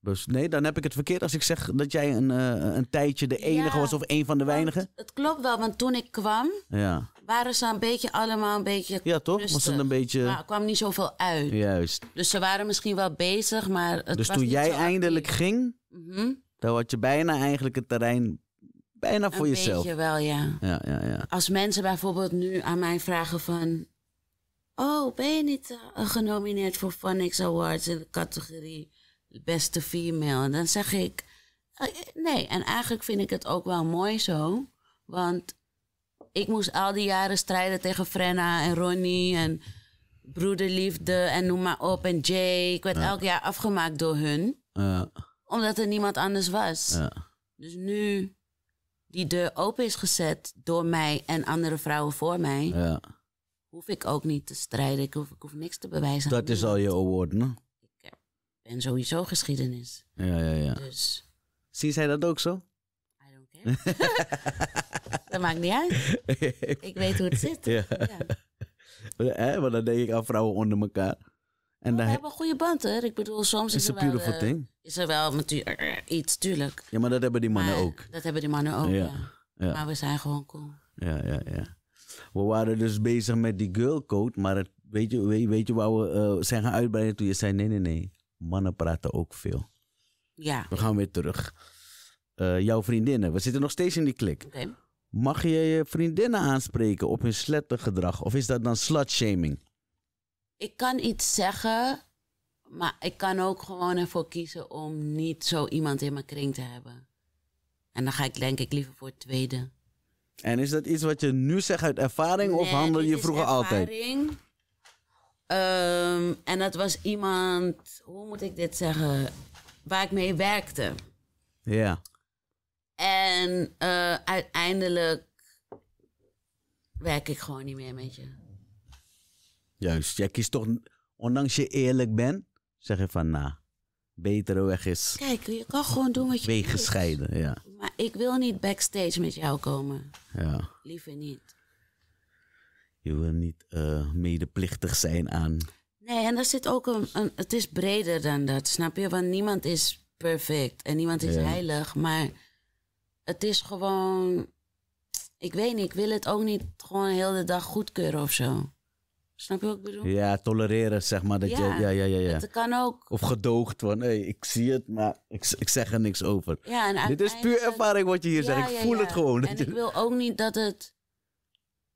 Dus nee, dan heb ik het verkeerd als ik zeg dat jij een, eh, een tijdje de enige was of een van de weinigen. het klopt wel, want toen ik kwam, ja waren ze een beetje allemaal een beetje. Ja, toch? Was het een beetje. Maar er kwam niet zoveel uit. Juist. Dus ze waren misschien wel bezig, maar. Het dus toen jij eindelijk ging, mm dan had je bijna eigenlijk het terrein bijna voor een jezelf. Beetje wel, ja. Ja, ja, ja. Als mensen bijvoorbeeld nu aan mij vragen van. Oh, ben je niet uh, genomineerd voor Phonics Awards in de categorie beste female? En dan zeg ik. Eh, nee, en eigenlijk vind ik het ook wel mooi zo. Want ik moest al die jaren strijden tegen Frenna en Ronnie en broederliefde en noem maar op en Jay. Ik werd elk jaar afgemaakt door hun. Ja. Omdat er niemand anders was. Ja. Dus nu die deur open is gezet door mij en andere vrouwen voor mij, hoef ik ook niet te strijden. Ik hoef, niks te bewijzen. Dat is al je award, Ik ben sowieso geschiedenis. Ja, ja, ja. Dus. Zie zij dat ook zo? dat maakt niet uit. Ik weet hoe het zit. Ja. Want dan denk ik aan vrouwen onder elkaar. En we hebben een goede band hè. Ik bedoel, soms is, er wel, uh, is er wel iets, tuurlijk. Ja, maar dat hebben die mannen ook. Dat hebben die mannen ook, ja. Maar we zijn gewoon cool. Ja, ja, ja. We waren dus bezig met die girl code, maar het, weet, je, weet, je waar we eh, zijn gaan uitbreiden toen je zei: nee, nee, nee. Mannen praten ook veel. Ja. We gaan weer terug uh, jouw vriendinnen. We zitten nog steeds in die klik. Mag je je vriendinnen aanspreken op hun gedrag, Of is dat dan slutshaming? Ik kan iets zeggen, maar ik kan ook gewoon ervoor kiezen om niet zo iemand in mijn kring te hebben. En dan ga ik denk ik liever voor het tweede. En is dat iets wat je nu zegt uit ervaring of handel je vroeger altijd? ervaring. Ehm, en dat was iemand, hoe moet ik dit zeggen, waar ik mee werkte. Ja. En eh, uiteindelijk werk ik gewoon niet meer met je. Juist, jij kiest toch, ondanks je eerlijk bent, zeg je van nou, betere weg is. Kijk, je kan gewoon doen wat je wil. gescheiden, ja. Maar ik wil niet backstage met jou komen. Ja. Liever niet. Je wil niet eh, medeplichtig zijn aan. Nee, en er zit ook een, een, Het is breder dan dat, snap je? Want niemand is perfect en niemand is heilig, maar het is gewoon. Ik weet niet, ik wil het ook niet gewoon heel de dag goedkeuren of zo. Snap je wat ik bedoel? Ja, tolereren zeg maar. Dat ja, je, ja, ja, ja, ja. Het kan ook. Of gedoogd van, hé, hey, ik zie het, maar ik, ik zeg er niks over. Ja, en Dit is puur ervaring wat je hier zegt. Ik voel het gewoon. En ik wil ook niet dat het,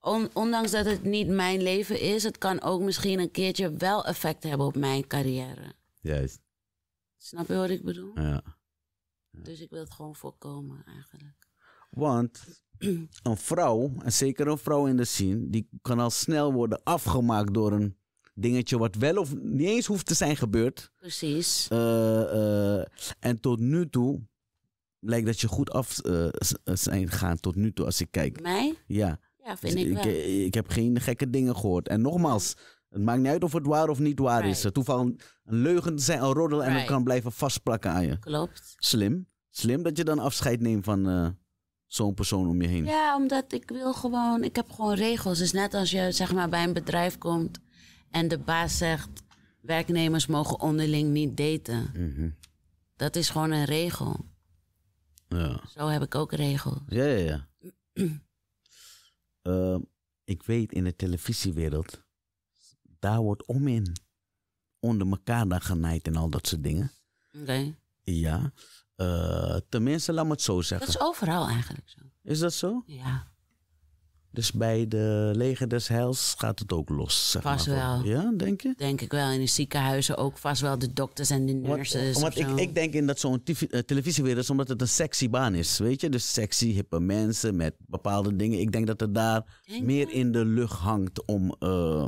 on, ondanks dat het niet mijn leven is, het kan ook misschien een keertje wel effect hebben op mijn carrière. Juist. Snap je wat ik bedoel? Ja. Dus ik wil het gewoon voorkomen eigenlijk. Want een vrouw, en zeker een vrouw in de scene, die kan al snel worden afgemaakt door een dingetje wat wel of niet eens hoeft te zijn gebeurd. Precies. Eh, eh, en tot nu toe lijkt dat je goed af uh, zijn gaan tot nu toe als ik kijk. Mij? Ja. Ja, vind ik, wel. Ik, ik, heb geen gekke dingen gehoord. En nogmaals, het maakt niet uit of het waar of niet waar is. Toeval, een, leugen zijn, een roddel en het kan blijven vastplakken aan je. Klopt. Slim. Slim dat je dan afscheid neemt van eh, zo'n persoon om je heen. Ja, omdat ik wil gewoon, ik heb gewoon regels. Dus net als je zeg maar bij een bedrijf komt en de baas zegt, werknemers mogen onderling niet daten. Mhm. Dat is gewoon een regel. Ja. Zo heb ik ook regels. Ja, ja, ja. Eh, ik weet in de televisiewereld daar wordt om in. Onder elkaar dan genaaid en al dat soort dingen. Oké. Ja. Uh, tenminste, laat me het zo zeggen. Dat is overal eigenlijk zo. Is dat zo? Ja. Dus bij de leger des heils gaat het ook los, zeg vast maar. wel. Ja, denk je? Denk ik wel. In de ziekenhuizen ook vast wel de dokters en de nurses. Want, ik, ik denk in dat zo'n eh, televisiewereld is omdat het een sexy baan is, weet je? Dus sexy, hippe mensen met bepaalde dingen. Ik denk dat het daar meer in de lucht hangt om... Eh,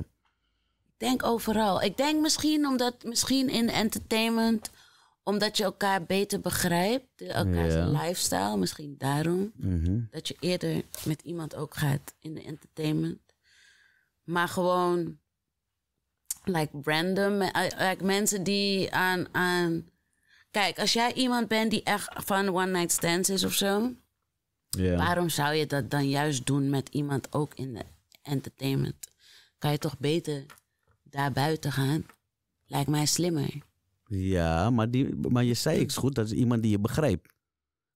denk overal. Ik denk misschien omdat misschien in entertainment omdat je elkaar beter begrijpt, eh, elkaars lifestyle, misschien daarom. Mhm. Dat je eerder met iemand ook gaat in de entertainment. Maar gewoon, like random, eh, eh, like mensen die aan, aan. Kijk, als jij iemand bent die echt van one night stands is of zo, waarom zou je dat dan juist doen met iemand ook in de entertainment? Kan je toch beter daar buiten gaan, lijkt mij slimmer. Ja, maar, die, maar je zei iets goed, dat is iemand die je begrijpt.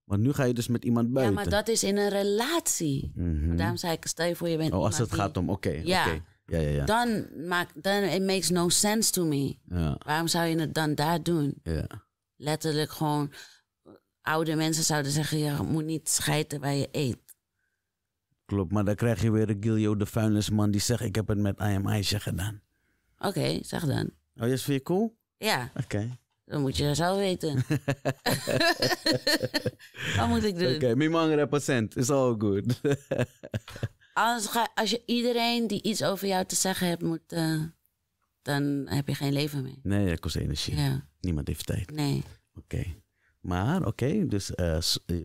Want nu ga je dus met iemand buiten. Ja, maar dat is in een relatie. Mhm. Daarom zei ik, stel je voor je bent... Oh, als het gaat om, oké, ja. Ja, ja, Dan maakt, dan it makes no sense to me. Ja. Waarom zou je het dan daar doen? Ja. Letterlijk gewoon, oude mensen zouden zeggen, je moet niet schijten waar je eet. Klopt, maar dan krijg je weer een Gilio de vuilnisman die zegt, ik heb het met I gedaan. Oké, zeg dan. Oh, is vind je cool? Ja. Oké. Dan moet je zelf weten. Wat moet ik doen? Oké, okay, mijn is all good. als, als je iedereen die iets over jou te zeggen hebt, moet, eh, dan heb je geen leven meer. Nee, dat kost energie. Ja. Niemand heeft tijd. Nee. Oké. Maar oké, dus uh,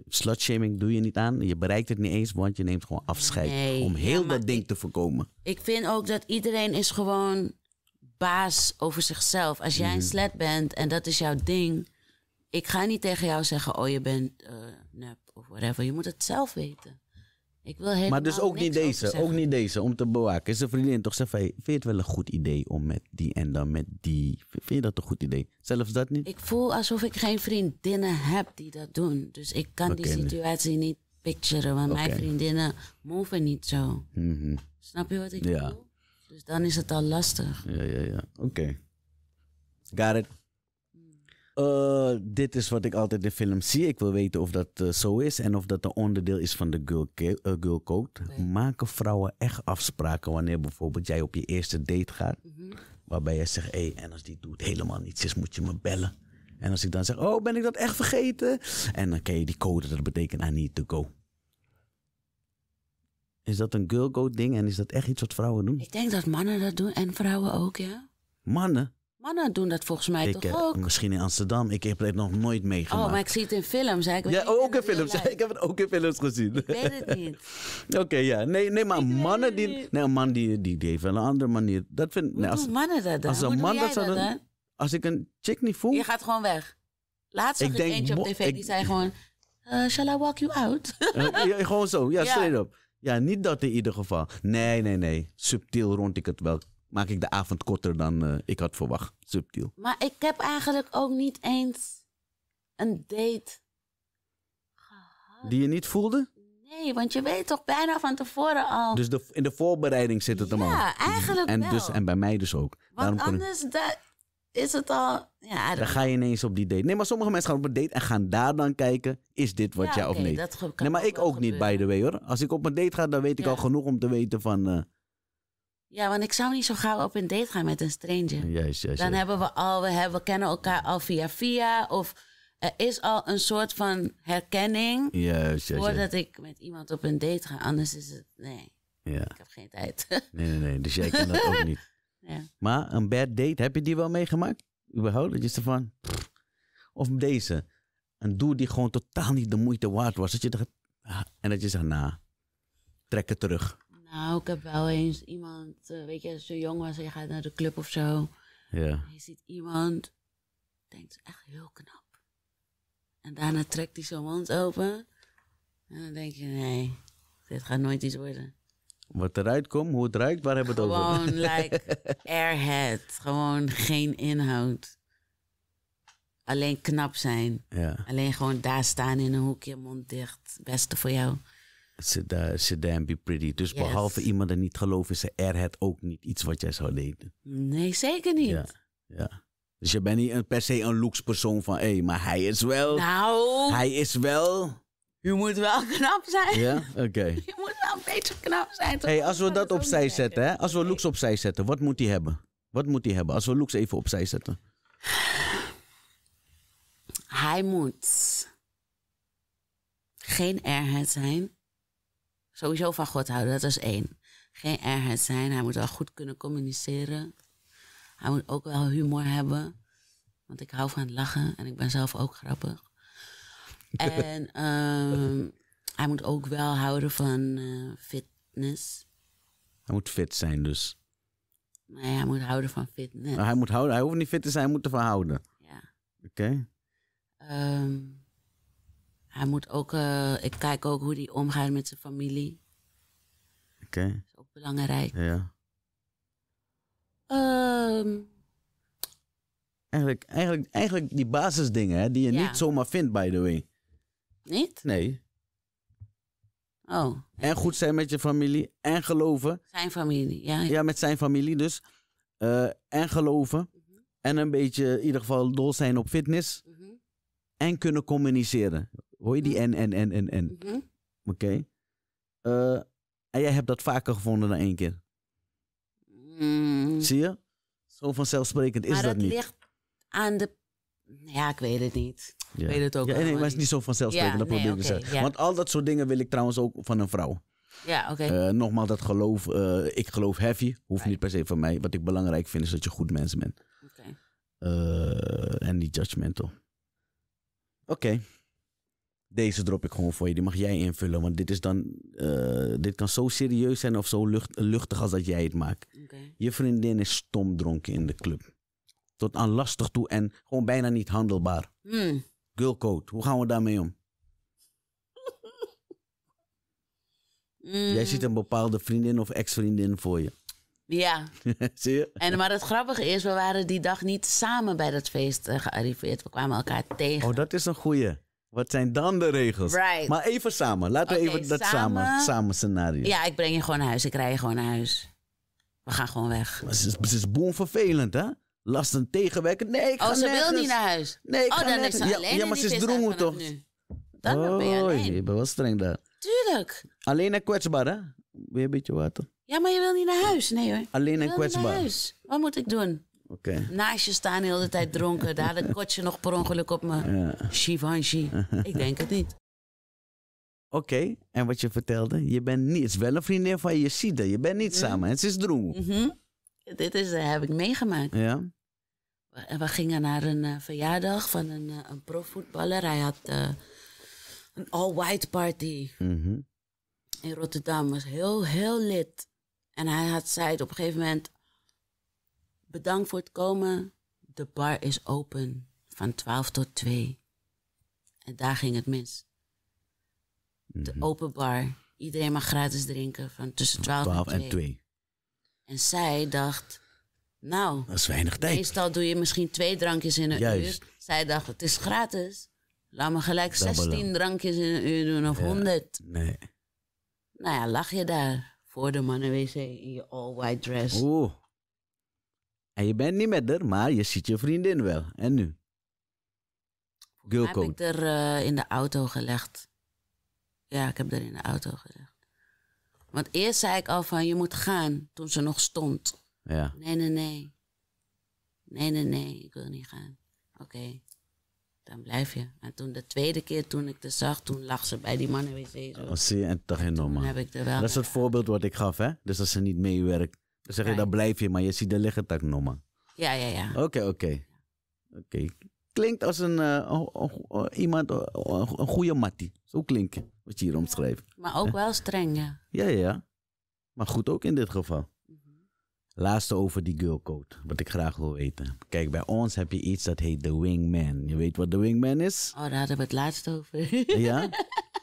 slutshaming doe je niet aan. Je bereikt het niet eens, want je neemt gewoon afscheid. Nee. om heel dat ding te voorkomen. Ik vind ook dat iedereen is gewoon baas over zichzelf. Als jij een mhm. slet bent en dat is jouw ding. Ik ga niet tegen jou zeggen, oh je bent uh, nep of whatever. Je moet het zelf weten. Ik wil helemaal maar dus ook niet deze, ook niet deze, om te bewaken. Is een vriendin toch zegt, vind je het wel een goed idee om met die en dan met die? Vind je dat een goed idee? Zelfs dat niet? Ik voel alsof ik geen vriendinnen heb die dat doen. Dus ik kan die situatie niet picturen, want mijn vriendinnen moven niet zo. Mhm. Snap je wat ik ja. bedoel? Dus dan is het al lastig. Ja, ja, ja. Oké. Okay. Got it. Eh, dit is wat ik altijd in film zie. Ik wil weten of dat eh, zo is en of dat een onderdeel is van de Girl, eh, girl Code. Maken vrouwen echt afspraken wanneer bijvoorbeeld jij op je eerste date gaat? Mhm. Waarbij jij zegt: hé, hey, en als die doet helemaal niets is, moet je me bellen. En als ik dan zeg: oh, ben ik dat echt vergeten? En dan ken je die code, dat betekent I need to go. Is dat een girl go ding en is dat echt iets wat vrouwen doen? Ik denk dat mannen dat doen en vrouwen ook, ja. Mannen? Mannen doen dat volgens mij toch ook? Misschien in Amsterdam. Ik heb het nog nooit meegemaakt. Oh, maar ik zie het in films. Hè? Ja, ook in films. Ik heb het ook in films gezien. Ik weet het niet. Oké, ja. Nee, nee maar mannen die... Nee, een man die, die, die heeft wel een andere manier. Dat vind, Hoe als, doen mannen dat dan? Als een man dat, dan? Als ik een chick niet voel... Je gaat gewoon weg. Laatst zag ik, eentje op tv die zei gewoon... Eh, shall I walk you out? Eh, ja, gewoon zo. Ja, ja. straight up. Ja, niet dat in ieder geval. Nee, nee, nee. Subtiel rond ik het wel. Maak ik de avond korter dan eh, ik had verwacht. Subtiel. Maar ik heb eigenlijk ook niet eens een date gehad. Die je niet voelde? Nee, want je weet toch bijna van tevoren al. Dus de, in de voorbereiding zit het allemaal. Ja, eigenlijk en Dus, en bij mij dus ook. Want anders, dat, is het al. Ja, dan ga je ineens op die date. Nee, maar sommige mensen gaan op een date en gaan daar dan kijken: is dit wat jij of of nee? nee, maar ik ook niet, by the way hoor. Als ik op een date ga, dan weet ik al genoeg om te weten van. Eh, ja, want ik zou niet zo gauw op een date gaan met een stranger. Juist, juist. Dan hebben we al, we, hebben, kennen elkaar al via via. Of er is al een soort van herkenning. Juist, juist. Voordat ik met iemand op een date ga, anders is het. Nee. Ja. Ik heb geen tijd. Nee, nee, nee. Dus jij kan dat ook niet. Ja. Maar een bad date, heb je die wel meegemaakt? Überhaupt? Dat je ze van. of deze. Een doe die gewoon totaal niet de moeite waard was. Dat je dacht, ah, en dat je zegt, nou, nah, trek het terug. Nou, ik heb wel eens iemand, eh, weet je, als je jong was en je gaat naar de club of zo. Ja. Je ziet iemand, denkt echt heel knap. En daarna trekt hij zijn mond open. En dan denk je, nee, dit gaat nooit iets worden. Wat eruit komt, hoe het ruikt, waar hebben we het over? Gewoon like airhead. Gewoon geen inhoud. Alleen knap zijn. Ja. Alleen gewoon daar staan in een hoekje, mond dicht. Beste voor jou. Sit there and be pretty. Dus behalve iemand die niet geloven, is airhead ook niet iets wat jij zou deden. Nee, zeker niet. Ja. ja. Dus je bent niet per se een looks persoon van, hé, hey, maar hij is wel. Nou. Hij is wel. Je moet wel knap zijn. Ja, oké. Je moet wel een beetje knap zijn. Hey, als we dat opzij zetten, hè? als we Lux opzij zetten, wat moet hij hebben? Wat moet hij hebben als we Lux even opzij zetten? Hij moet geen erheid zijn. Sowieso van God houden, dat is één. Geen erheid zijn. Hij moet wel goed kunnen communiceren. Hij moet ook wel humor hebben. Want ik hou van lachen en ik ben zelf ook grappig. en ehm, hij moet ook wel houden van eh, fitness. Hij moet fit zijn dus. Nee, hij moet houden van fitness. hij, moet houden, hij hoeft niet fit te zijn, hij moet ervan houden. Ja. Oké. Ehm, hij moet ook, eh, ik kijk ook hoe hij omgaat met zijn familie. Oké. Dat is ook belangrijk. Ja. Um, eigenlijk, eigenlijk, eigenlijk die basisdingen hè, die je niet zomaar vindt, by the way. Niet? Nee. Oh. En goed zijn met je familie en geloven. Zijn familie, ja. Ja, met zijn familie dus. Eh, en geloven. Mhm. En een beetje in ieder geval dol zijn op fitness. Mhm. En kunnen communiceren. Hoor je die mhm. en, en, en, en, en? Oké. Eh, en jij hebt dat vaker gevonden dan één keer. Mm. Zie je? Zo vanzelfsprekend is dat niet. Maar het ligt aan de... Ja, ik weet het niet weet het ook ja, Nee, maar het is niet zo vanzelfsprekend. dat nee, zeggen. Want al dat soort dingen wil ik trouwens ook van een vrouw. Ja, oké. Eh, nogmaals, dat geloof, eh, ik geloof heavy, hoeft niet per se van mij. Wat ik belangrijk vind is dat je goed mens bent. Oké. Eh, en niet judgmental. Oké. Deze drop ik gewoon voor je. Die mag jij invullen. Want dit is dan. dit kan zo serieus zijn of zo lucht, luchtig als dat jij het maakt. Je vriendin is stom dronken in de club. Tot aan lastig toe en gewoon bijna niet handelbaar. Hmm hoe gaan we daarmee om? Jij mm. ziet een bepaalde vriendin of ex-vriendin voor je. Ja. Zie je? En, maar het grappige is, we waren die dag niet samen bij dat feest eh, gearriveerd. We kwamen elkaar tegen. Oh, dat is een goeie. Wat zijn dan de regels? Right. Maar even samen. Laten we even dat samen, samen, scenario. Ja, ik breng je gewoon naar huis. Ik rij je gewoon naar huis. We gaan gewoon weg. Maar het is, is boemvervelend, hè? lasten tegenwerken. Nee, ik oh, ga Oh, ze wil niet naar huis. Nee, ik oh, ga dan nergens. is ze alleen ja, maar ze is drongen toch? Dan oh, ben je alleen. je bent wel streng daar. Tuurlijk. Alleen en kwetsbaar, hè? Weer een beetje water. Ja, maar je wil niet naar huis. Nee hoor. Alleen en kwetsbaar. huis. Wat moet ik doen? Oké. Okay. Naast je staan de hele tijd dronken. Daar had ik kotje nog per ongeluk op me. Ja. Ik denk het niet. Oké, en wat je vertelde, je bent niet, het is wel een vriendin van je, je je bent niet mhm. samen, het is dronken. Mhm dit is, eh, heb ik meegemaakt. Ja. We, we gingen naar een eh, verjaardag van een, uh, een profvoetballer. Hij had een all-white party mhm. in Rotterdam. was heel, heel lid. En hij had zei op een gegeven moment... Bedankt voor het komen. De bar is open van 12 tot 2. En daar ging het mis. De mhm. open bar. Iedereen mag gratis drinken van tussen 12, En 2. En zij dacht, nou, dat weinig tijd. Meestal doe je misschien twee drankjes in een uur. Zij dacht, het is gratis. Laat me gelijk 16 drankjes in een uur doen of 100. Nee. Nou ja, lag je daar voor de mannenwc in je all-white dress. Oeh. En je bent niet met haar, maar je ziet je vriendin wel. En nu? Ik Heb ik er eh, in de auto gelegd. Ja, ik heb er in de auto gelegd. Want eerst zei ik al van je moet gaan toen ze nog stond. Ja. Nee, nee, nee. Nee, nee, nee, ik wil niet gaan. Oké, dan blijf je. En toen de tweede keer toen ik de zag, toen lag ze bij die mannen wc. Zo. Oh, zie je, en toch heb ik er wel. Dat is het voorbeeld wat ik gaf, hè? Dus als ze niet meewerkt, dan zeg je, dan blijf je, maar je ziet er liggen tak normaal. Ja, ja, ja. Oké, oké. Oké. Klinkt als een, eh, iemand, een goede mattie. Zo klinkt wat je hier omschreef. Maar ook wel streng, ja. Ja, ja. Maar goed ook in dit geval. Mhm. Laatste over die girlcode, wat ik graag wil weten. Kijk, bij ons heb je iets dat heet de wingman. Je weet wat de wingman is? Oh, daar hadden we het laatst over. Oh ja?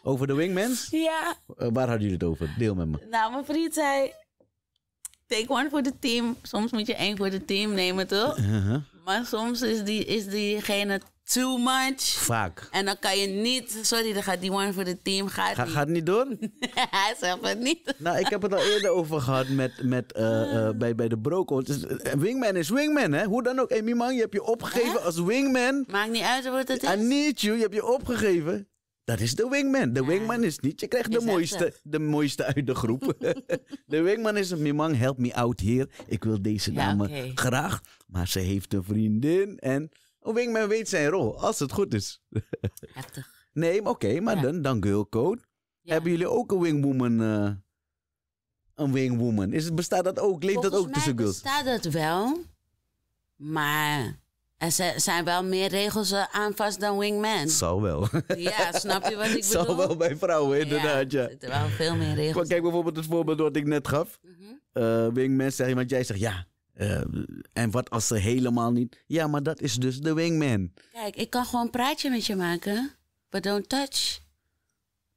Over de wingmans? Ja. Eh, waar hadden jullie het over? Deel met me. Nou, mijn vriend zei... Take one for the team. Soms moet je één voor de team nemen, toch? Uh Maar soms is, die, is diegene too much. Vaak. En dan kan je niet. Sorry, dan gaat die one voor het team. Gaat, Ga, niet. gaat niet door? Hij zegt het niet. Nou, ik heb het al eerder over gehad met, met, eh, eh, bij, bij de Broco. Dus, eh, wingman is wingman, hè? Hoe dan ook. Amy je hebt je opgegeven als wingman. Maakt niet uit wat het is. I need you. Je hebt je opgegeven. Dat is de wingman. De wingman is niet. Je krijgt de mooiste, de mooiste uit de groep. de wingman is een Mimang, help me out hier. Ik wil deze dame graag. Maar ze heeft een vriendin en Oh, wingman weet zijn rol, als het goed is. Heftig. Nee, oké, maar dan, dan Girl Code. Hebben jullie ook een wingwoman? Uh, eh, een wingwoman. Is, bestaat dat ook? Leeft dat ook tussen girls? bestaat dat wel. Maar er zijn wel meer regels eh, aan vast dan wingman. Zou wel. Ja, snap je wat ik bedoel? Zou wel bij vrouwen, inderdaad, ja. Er zijn wel veel meer regels. kijk bijvoorbeeld het voorbeeld wat ik net gaf. Mhm. Eh, wingman zeg je, want jij zegt ja eh, en wat als ze helemaal niet. Ja, maar dat is dus de wingman. Kijk, ik kan gewoon een praatje met je maken, but don't touch.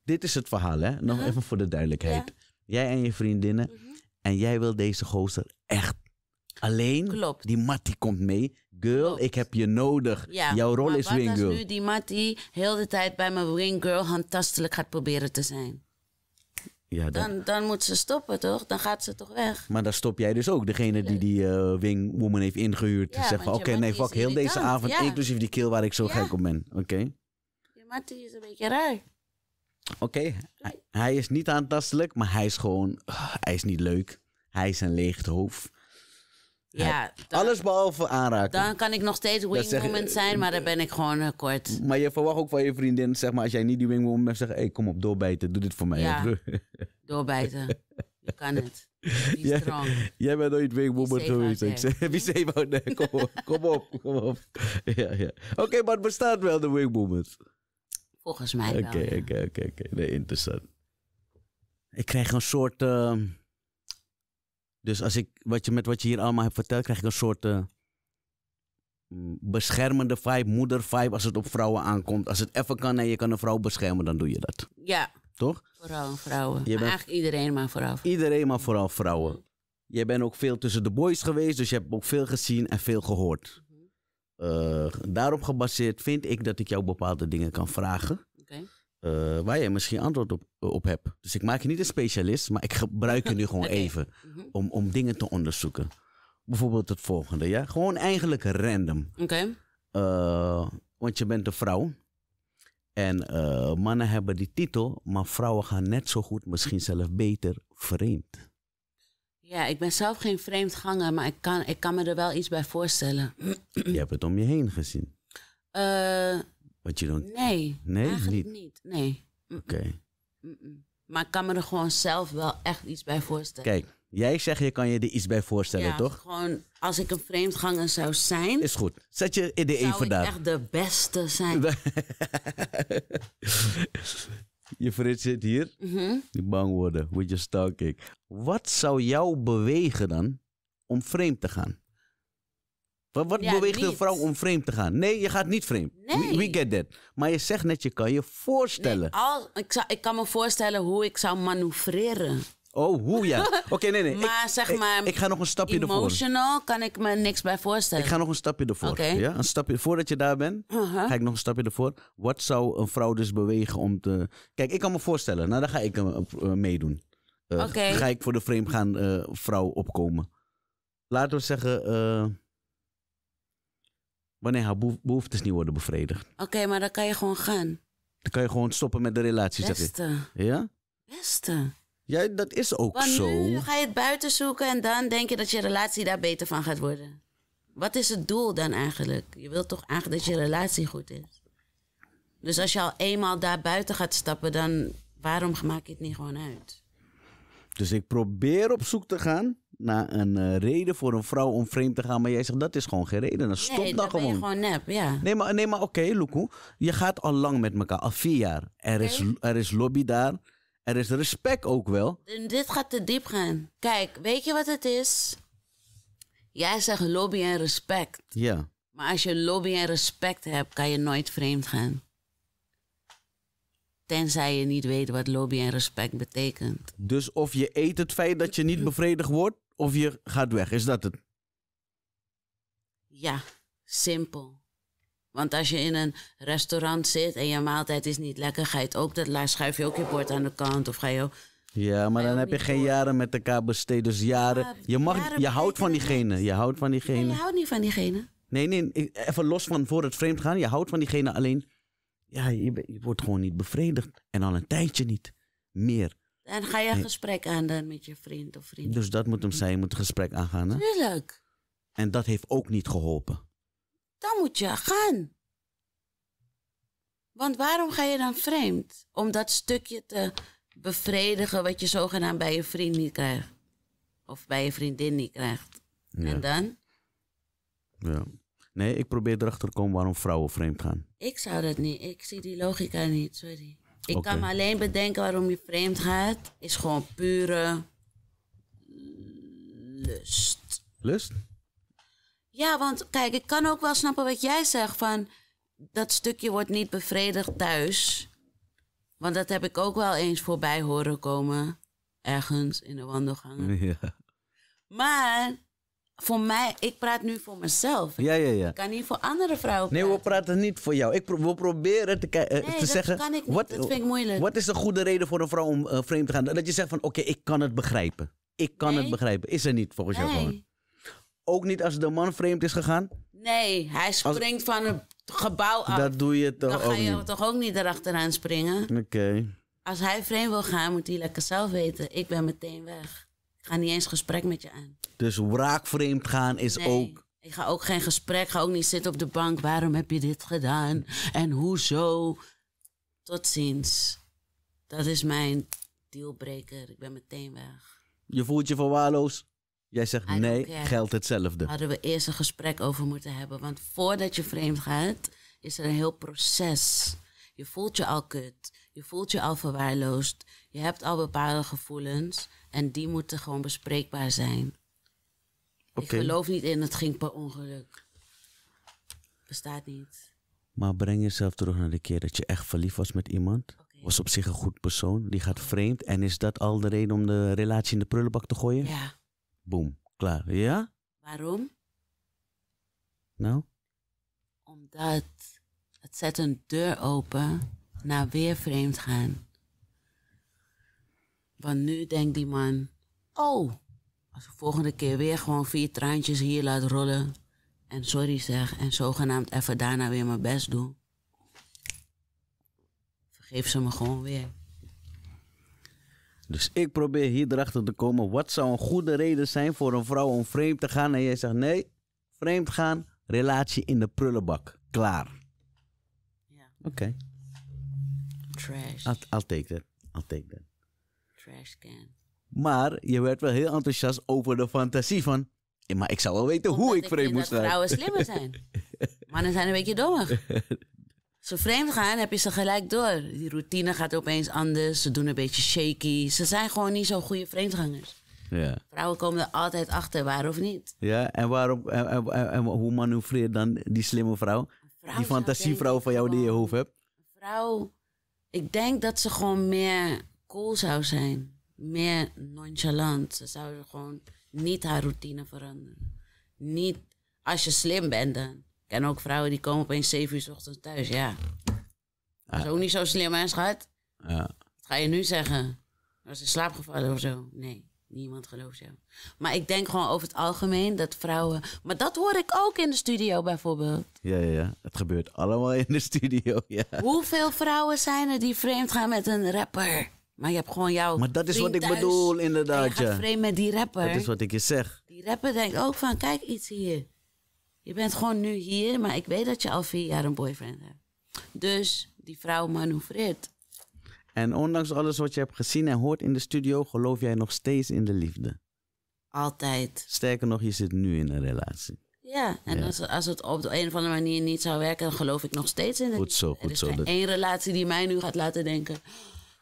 Dit is het verhaal, hè? Nog even voor de duidelijkheid. Jij en je vriendinnen. Mhm. En jij wil deze gozer echt alleen. Klopt. Die Mattie komt mee. Girl, ik heb je nodig. Jouw rol is winggirl. Maar wat nu die Mattie heel de tijd bij mijn winggirl handtastelijk gaat proberen te zijn? Ja, dan, dan, moet ze stoppen, toch? Dan gaat ze toch weg. Maar daar stop jij dus ook. Degene die die uh, woman heeft ingehuurd. Ja, zeggen, oké, nee, fuck, heel deze avond. Inclusief die keel waar ik zo gek op ben. Oké. Je mattie is een beetje raar. Oké, hij, is niet aantastelijk, maar hij is gewoon... Ah, hij is niet leuk. Hij is een leeg hoofd. Ja, Alles behalve aanraken. Dan kan ik nog steeds wingwoman eh, zijn, maar dan ben ik gewoon eh, kort. Maar je verwacht ook van je vriendin, zeg maar, als jij niet die wingwoman bent, zeg hey, kom op, doorbijten, doe dit voor mij. Ja, doorbijten. Je kan het. Be Jij, jij bent nooit wingwoman geweest. Ik zeg, wie zei out nee Kom op, kom op, kom op. Ja, ja. Oké, maar het bestaat wel de wingwoman. Volgens mij wel. Oké, oké, oké. Nee, interessant. Ik krijg een soort... Ehm, dus als ik, wat je, met wat je hier allemaal hebt verteld, krijg ik een soort eh, mm, beschermende vibe, moeder vibe als het op vrouwen aankomt. Als het even kan en je kan een vrouw beschermen, dan doe je dat. Ja. Toch? Vooral vrouwen. maar Eigenlijk iedereen maar vooral. Iedereen maar vooral vrouwen. Jij bent ook veel tussen de boys geweest, dus je hebt ook veel gezien en veel gehoord. Mhm. Eh, daarop gebaseerd vind ik dat ik jou bepaalde dingen kan vragen. Okay. Eh, waar je misschien antwoord op, eh, op hebt. Dus ik maak je niet een specialist, maar ik gebruik je nu gewoon even mhm. om, om dingen te onderzoeken. Bijvoorbeeld het volgende, ja? Gewoon eigenlijk random. Oké. Eh, want je bent een vrouw. En mannen hebben die titel, maar vrouwen gaan net zo goed, misschien zelfs beter, vreemd. Ja, ik ben zelf geen vreemdganger, maar ik kan, ik kan me er wel iets bij voorstellen. Je hebt het om je heen gezien. Eh wat je doet? Nee. Nee, eigenlijk niet. niet. Nee. Oké. Maar ik kan me er gewoon zelf wel echt iets bij voorstellen. Kijk, jij zegt je kan je er iets bij voorstellen, ja, toch? Gewoon als ik een vreemdganger zou zijn. Is goed. Zet je in de even Zou ik echt de beste zijn. je frits zit hier. Mm Die bang worden. moet just talking. Wat zou jou bewegen dan om vreemd te gaan? Wat, wat beweegt een vrouw om vreemd te gaan? Nee, je gaat niet vreemd. We, get that. Maar je zegt net, je kan je voorstellen. al, ik, zou, ik kan me voorstellen hoe ik zou manoeuvreren. Oh, hoe ja. Oké, nee, nee. maar ik, zeg maar. Ik, ga nog een stapje emotional ervoor. Emotional kan ik me niks bij voorstellen. Ik ga nog een stapje ervoor. Okay. Ja? Een stapje, voordat je daar bent, uh-huh. ga ik nog een stapje ervoor. Wat zou een vrouw dus bewegen om te. Kijk, ik kan me voorstellen. Nou, dan ga ik eh, eh, meedoen. Eh, okay. Ga ik voor de gaan vrouw opkomen. Laten we zeggen wanneer haar behoeftes niet worden bevredigd. Oké, maar dan kan je gewoon gaan. Dan kan je gewoon stoppen met de relatie, Beste. zeg ik. Ja? Beste. Ja, dat is ook Want zo. ga je het buiten zoeken en dan denk je dat je relatie daar beter van gaat worden. Wat is het doel dan eigenlijk? Je wilt toch eigenlijk dat je relatie goed is? Dus als je al eenmaal daar buiten gaat stappen, dan waarom maak je het niet gewoon uit? Dus ik probeer op zoek te gaan naar een eh, reden voor een vrouw om vreemd te gaan. Maar jij zegt dat is gewoon geen reden. Dan stop nee, dan, gewoon. gewoon nep, ja. Nee, maar, nee, maar oké, okay, Je gaat al lang met elkaar, al vier jaar. Er, is, er is lobby daar. Er is respect ook wel. En dit gaat te diep gaan. Kijk, weet je wat het is? Jij zegt lobby en respect. Ja. Maar als je lobby en respect hebt, kan je nooit vreemd gaan. Tenzij je niet weet wat lobby en respect betekent. Dus of je eet het feit dat je niet bevredigd wordt, of je gaat weg. Is dat het? Ja, simpel. Want als je in een restaurant zit en je maaltijd is niet lekker, ga je het ook dat laat schuif je ook je bord aan de kant of ga je ook. Ja, maar dan heb je geen jaren met elkaar besteed. Dus jaren. je, mag, je houdt van diegene. Je houdt van diegene. Nee, je houdt niet van diegene. Nee, nee, even los van voor het vreemd gaan. Je houdt van diegene alleen. Ja, je wordt gewoon niet bevredigd. En al een tijdje niet meer. En ga je een gesprek aan dan met je vriend of vriendin. Dus dat moet hem zijn, je moet een gesprek aangaan. Tuurlijk. En dat heeft ook niet geholpen. Dan moet je gaan. Want waarom ga je dan vreemd? Om dat stukje te bevredigen wat je zogenaamd bij je vriend niet krijgt. Of bij je vriendin niet krijgt. En dan? Ja. Nee, ik probeer erachter te komen waarom vrouwen vreemd gaan. Ik zou dat niet. Ik zie die logica niet, sorry. Ik kan me alleen bedenken waarom je vreemd gaat, is gewoon pure lust. Lust? Ja, want kijk, ik kan ook wel snappen wat jij zegt van dat stukje wordt niet bevredigd thuis. Want dat heb ik ook wel eens voorbij horen komen. Ergens in de wandelgangen. Ja. Maar voor mij, ik praat nu voor mezelf. Ja, ja, ja. Ik kan niet voor andere vrouwen praten. Nee, we praten niet voor jou. Ik we proberen te, eh, zeggen. Wat, dat vind ik moeilijk. Wat is een goede reden voor een vrouw om uh, vreemd te gaan? Dat je zegt van oké, ik kan het begrijpen. Ik kan het begrijpen. Is er niet volgens jou gewoon? Ook niet als de man vreemd is gegaan? Nee, hij springt van een gebouw af. Dat doe je toch ook Dan ga je toch ook niet erachteraan springen? Oké. Als hij vreemd wil gaan, moet hij lekker zelf weten. Ik ben meteen weg ga niet eens gesprek met je aan. Dus vreemd gaan is nee, ook. Ik ga ook geen gesprek, ga ook niet zitten op de bank. Waarom heb je dit gedaan? En hoezo? Tot ziens. Dat is mijn dealbreaker. Ik ben meteen weg. Je voelt je verwaarloosd? Jij zegt nee, geldt hetzelfde. Hadden we eerst een gesprek over moeten hebben. Want voordat je vreemd gaat, is er een heel proces. Je voelt je al kut. Je voelt je al verwaarloosd. Je hebt al bepaalde gevoelens. En die moeten gewoon bespreekbaar zijn. Ik geloof niet in het ging per ongeluk. Bestaat niet. Maar breng jezelf terug naar de keer dat je echt verliefd was met iemand. Was op zich een goed persoon. Die gaat vreemd. En is dat al de reden om de relatie in de prullenbak te gooien? Ja. Boom. Klaar. Ja? Waarom? Nou? Omdat het zet een deur open naar weer vreemd gaan. Want nu denkt die man, oh, als ik volgende keer weer gewoon vier traantjes hier laat rollen en sorry zeg en zogenaamd even daarna weer mijn best doe, vergeef ze me gewoon weer. Dus ik probeer hier erachter te komen, wat zou een goede reden zijn voor een vrouw om vreemd te gaan en jij zegt nee, vreemd gaan, relatie in de prullenbak, klaar. Ja. Oké. Trash. I'll take that. I'll take that. Maar je werd wel heel enthousiast over de fantasie van... Maar ik zou wel weten hoe ik, vreemd moet zijn. vrouwen slimmer zijn. Mannen zijn een beetje dommer. Ze vreemd gaan, heb je ze gelijk door. Die routine gaat opeens anders. Ze doen een beetje shaky. Ze zijn gewoon niet zo goede vreemdgangers. Ja. Vrouwen komen er altijd achter, waar of niet. Ja, en, waarom, en, en, en hoe manoeuvreert dan die slimme vrouw? vrouw die fantasievrouw van jou die je hoofd hebt? vrouw, ik denk dat ze gewoon meer cool zou zijn, meer nonchalant, ze zou gewoon niet haar routine veranderen. Niet als je slim bent dan. Ik ken ook vrouwen die komen opeens 7 uur s ochtends thuis, ja. Dat is niet zo slim, hè, schat? Ja. Wat ga je nu zeggen? Was in slaapgevallen of zo? Nee, niemand gelooft jou. Maar ik denk gewoon over het algemeen dat vrouwen... Maar dat hoor ik ook in de studio bijvoorbeeld. Ja, ja, ja. Het gebeurt allemaal in de studio, ja. Hoeveel vrouwen zijn er die vreemd gaan met een rapper? Maar je hebt gewoon jouw. Maar dat is wat ik bedoel, inderdaad. je gaat ja. met die rapper. Dat is wat ik je zeg. Die rapper denkt ook van: kijk iets hier. Je bent gewoon nu hier, maar ik weet dat je al vier jaar een boyfriend hebt. Dus die vrouw manoeuvreert. En ondanks alles wat je hebt gezien en hoort in de studio, geloof jij nog steeds in de liefde? Altijd. Sterker nog, je zit nu in een relatie. Ja, en Als, als het op de een of andere manier niet zou werken, dan geloof ik nog steeds in de goed zo, Goed zo, er is geen één relatie die mij nu gaat laten denken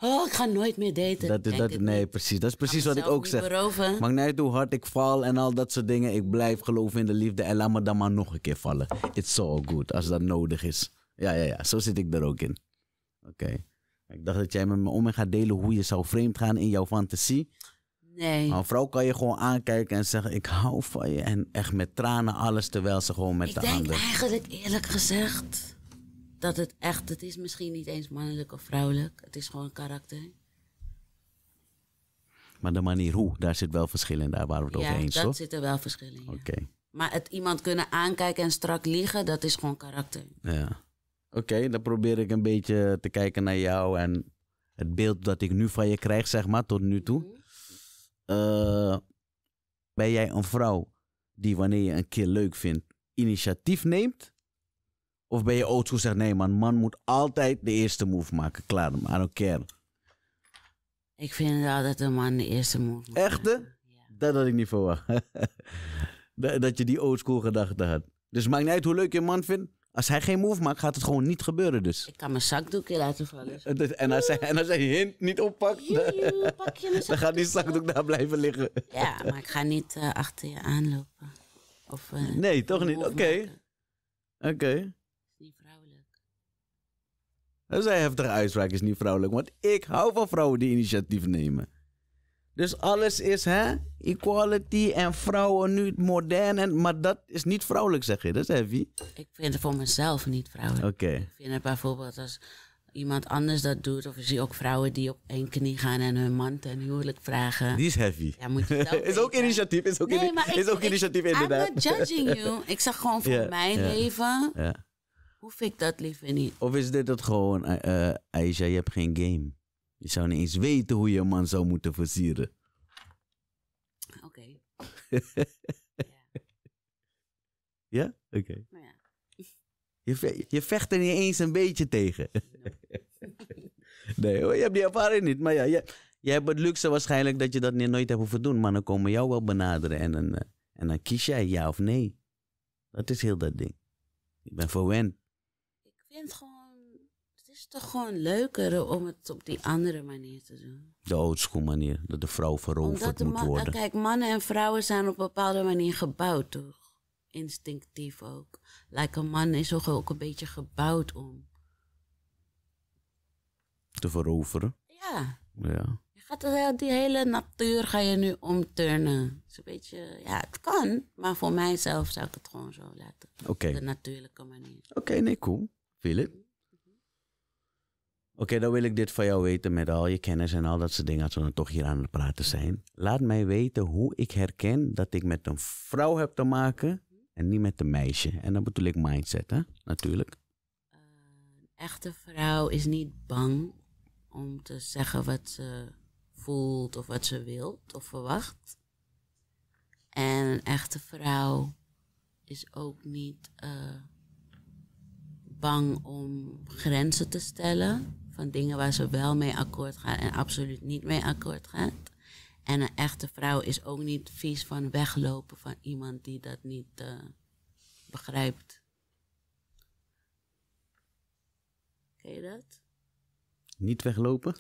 Oh, ik ga nooit meer daten. Dat, nee, precies. Dat is precies wat ik ook zeg. Beroven. Maakt hoe hard ik val en al dat soort dingen. Ik blijf geloven in de liefde en laat me dan maar nog een keer vallen. It's so good als dat nodig is. Ja, ja, ja. Zo zit ik er ook in. Oké. Ik dacht dat jij met me om en gaat delen hoe je zou vreemd gaan in jouw fantasie. Nee. Maar een vrouw kan je gewoon aankijken en zeggen: Ik hou van je. En echt met tranen alles, terwijl ze gewoon met de ander. Ik denk eigenlijk eerlijk gezegd dat het echt, het is misschien niet eens mannelijk of vrouwelijk. Het is gewoon karakter. Maar de manier hoe, daar zit wel verschil in, daar waren we het over eens, Ja, dat zit er wel verschil in. Oké. Maar het iemand kunnen aankijken en strak liegen, dat is gewoon karakter. Ja. Oké, dan probeer ik een beetje te kijken naar jou en het beeld dat ik nu van je krijg, zeg maar, tot nu toe. Mhm. Eh, ben jij een vrouw die wanneer je een keer leuk vindt, initiatief neemt? Of ben je oldschool? zegt, nee man, man moet altijd de eerste move maken. Klaar, I don't care. Ik vind dat een man de eerste move maakt. Echte? Ja. Dat had ik niet verwacht. dat je die oldschool gedachte had. Dus maakt niet uit hoe leuk je een man vindt. Als hij geen move maakt, gaat het gewoon niet gebeuren dus. Ik kan mijn zakdoekje laten vallen. En als hij, en als hij hint niet oppakt, dan gaat die zakdoek daar blijven liggen. Ja, maar ik ga niet eh, achter je aanlopen. Of, eh, nee, toch niet? Oké. Oké. Dat is een heftige uitspraak is niet vrouwelijk, want ik hou van vrouwen die initiatief nemen. Dus alles is hè, equality en vrouwen nu modern. En, maar dat is niet vrouwelijk, zeg je. Dat is heavy. Ik vind het voor mezelf niet vrouwelijk. Oké. Ik vind het bijvoorbeeld als iemand anders dat doet. Of je ziet ook vrouwen die op één knie gaan en hun man ten huwelijk vragen. Die is heavy. Ja, moet je dat is ook initiatief. Is ook, nee, maar is ik, ik, initiatief, inderdaad. I'm not judging you. Ik zag gewoon voor mijn leven. Ja hoef ik dat liever niet. Of is dit het gewoon, uh, Aisha, je hebt geen game. Je zou niet eens weten hoe je een man zou moeten versieren. Oké. ja? ja? Oké. Nou ja. Je, je vecht er niet eens een beetje tegen. nee, hoor, je hebt die ervaring niet. Maar ja, je, je hebt het luxe waarschijnlijk dat je dat nooit hebt hoeven doen. Maar dan komen jou wel benaderen en dan, eh, en dan kies jij ja of nee. Dat is heel dat ding. Ik ben verwend vind gewoon, het is toch gewoon leuker om het op die andere manier te doen. De oldschool manier, dat de vrouw veroverd moet eh, worden. Kijk, mannen en vrouwen zijn op een bepaalde manier gebouwd, toch? Instinctief ook. Like een man is toch ook een beetje gebouwd om. Te veroveren? Ja. Ja. Je gaat eh, die hele natuur ga je nu omturnen. Het een beetje, ja, het kan. Maar voor mijzelf zou ik het gewoon zo laten. Op de natuurlijke manier. Oké, nee, cool. Philip? Oké, dan wil ik dit van jou weten met al je kennis en al dat soort dingen als we dan toch hier aan het praten zijn. Laat mij weten hoe ik herken dat ik met een vrouw heb te maken en niet met een meisje. En dan bedoel ik mindset, hè? Natuurlijk. een echte vrouw is niet bang om te zeggen wat ze voelt of wat ze wil of verwacht. En een echte vrouw is ook niet. Eh, bang om grenzen te stellen. Van dingen waar ze wel mee akkoord gaat en absoluut niet mee akkoord gaat. En een echte vrouw is ook niet vies van weglopen van iemand die dat niet eh, begrijpt. Ken je dat? Niet weglopen?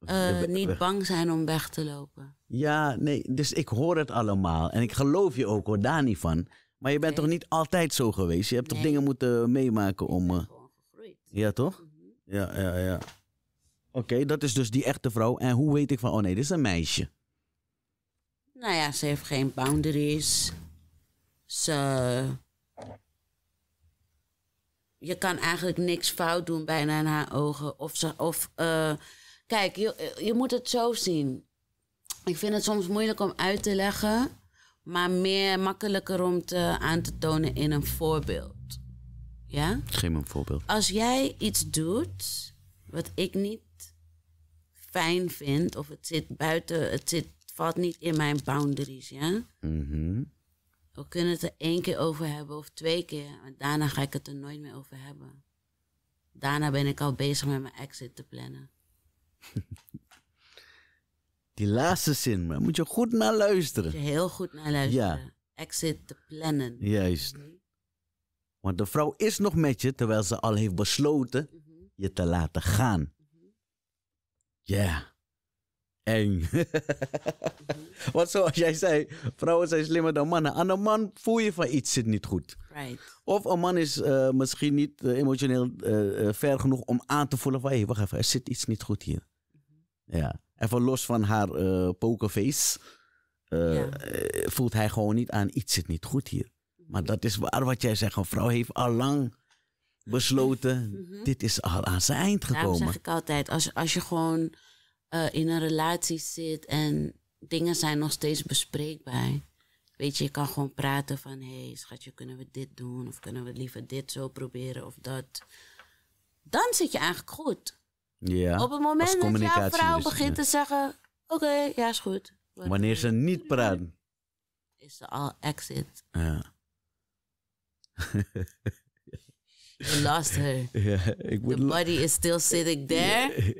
Eh, eh, niet bang zijn om weg te lopen. Ja, nee, dus ik hoor het allemaal. En ik geloof je ook hoor, daar niet van. Maar je bent toch niet altijd zo geweest? Je hebt toch dingen moeten meemaken om. Eh, gegroeid. Ja, toch? Mhm. Ja, ja, ja. Oké, dat is dus die echte vrouw. En hoe weet ik van, oh nee, dit is een meisje? Nou ja, ze heeft geen boundaries. Ze. Je kan eigenlijk niks fout doen bijna in haar ogen. Of, ze, of eh, kijk, je, je moet het zo zien. Ik vind het soms moeilijk om uit te leggen maar meer makkelijker om te, aan te tonen in een voorbeeld. Ja? Geef me een voorbeeld. Als jij iets doet wat ik niet fijn vind, of het zit buiten, het zit, valt niet in mijn boundaries, ja? Mhm. We kunnen het er één keer over hebben of twee keer, maar daarna ga ik het er nooit meer over hebben. Daarna ben ik al bezig met mijn exit te plannen. Die laatste zin, maar moet je goed naar luisteren. Moet je heel goed naar luisteren. Exit te plannen. Juist. Mhm. Want de vrouw is nog met je terwijl ze al heeft besloten mhm. je te laten gaan. Mhm. Ja. Yeah. Eng. Want zoals jij zei, vrouwen zijn slimmer dan mannen. Aan een man voel je van iets zit niet goed. Right. Of een man is eh, misschien niet eh, emotioneel eh, ver genoeg om aan te voelen van... hey, wacht even, er zit iets niet goed hier. Ja. Even los van haar eh, pokerface. Eh, voelt hij gewoon niet aan, iets zit niet goed hier. Maar dat is waar wat jij zegt. Een vrouw heeft al lang besloten, mhm. Mhm. dit is al aan zijn eind gekomen. Daarom zeg ik altijd, als, als je gewoon eh, in een relatie zit en dingen zijn nog steeds bespreekbaar. Weet je, je kan gewoon praten van, hé hey, schatje, kunnen we dit doen? Of kunnen we liever dit zo proberen of dat? Dan zit je eigenlijk goed. Ja, Op het moment dat jouw vrouw begint te zeggen: Oké, ja, is goed. Wanneer ze niet praten, Is ze al exit. Ja. You lost her. ja, ik The body is still sitting there,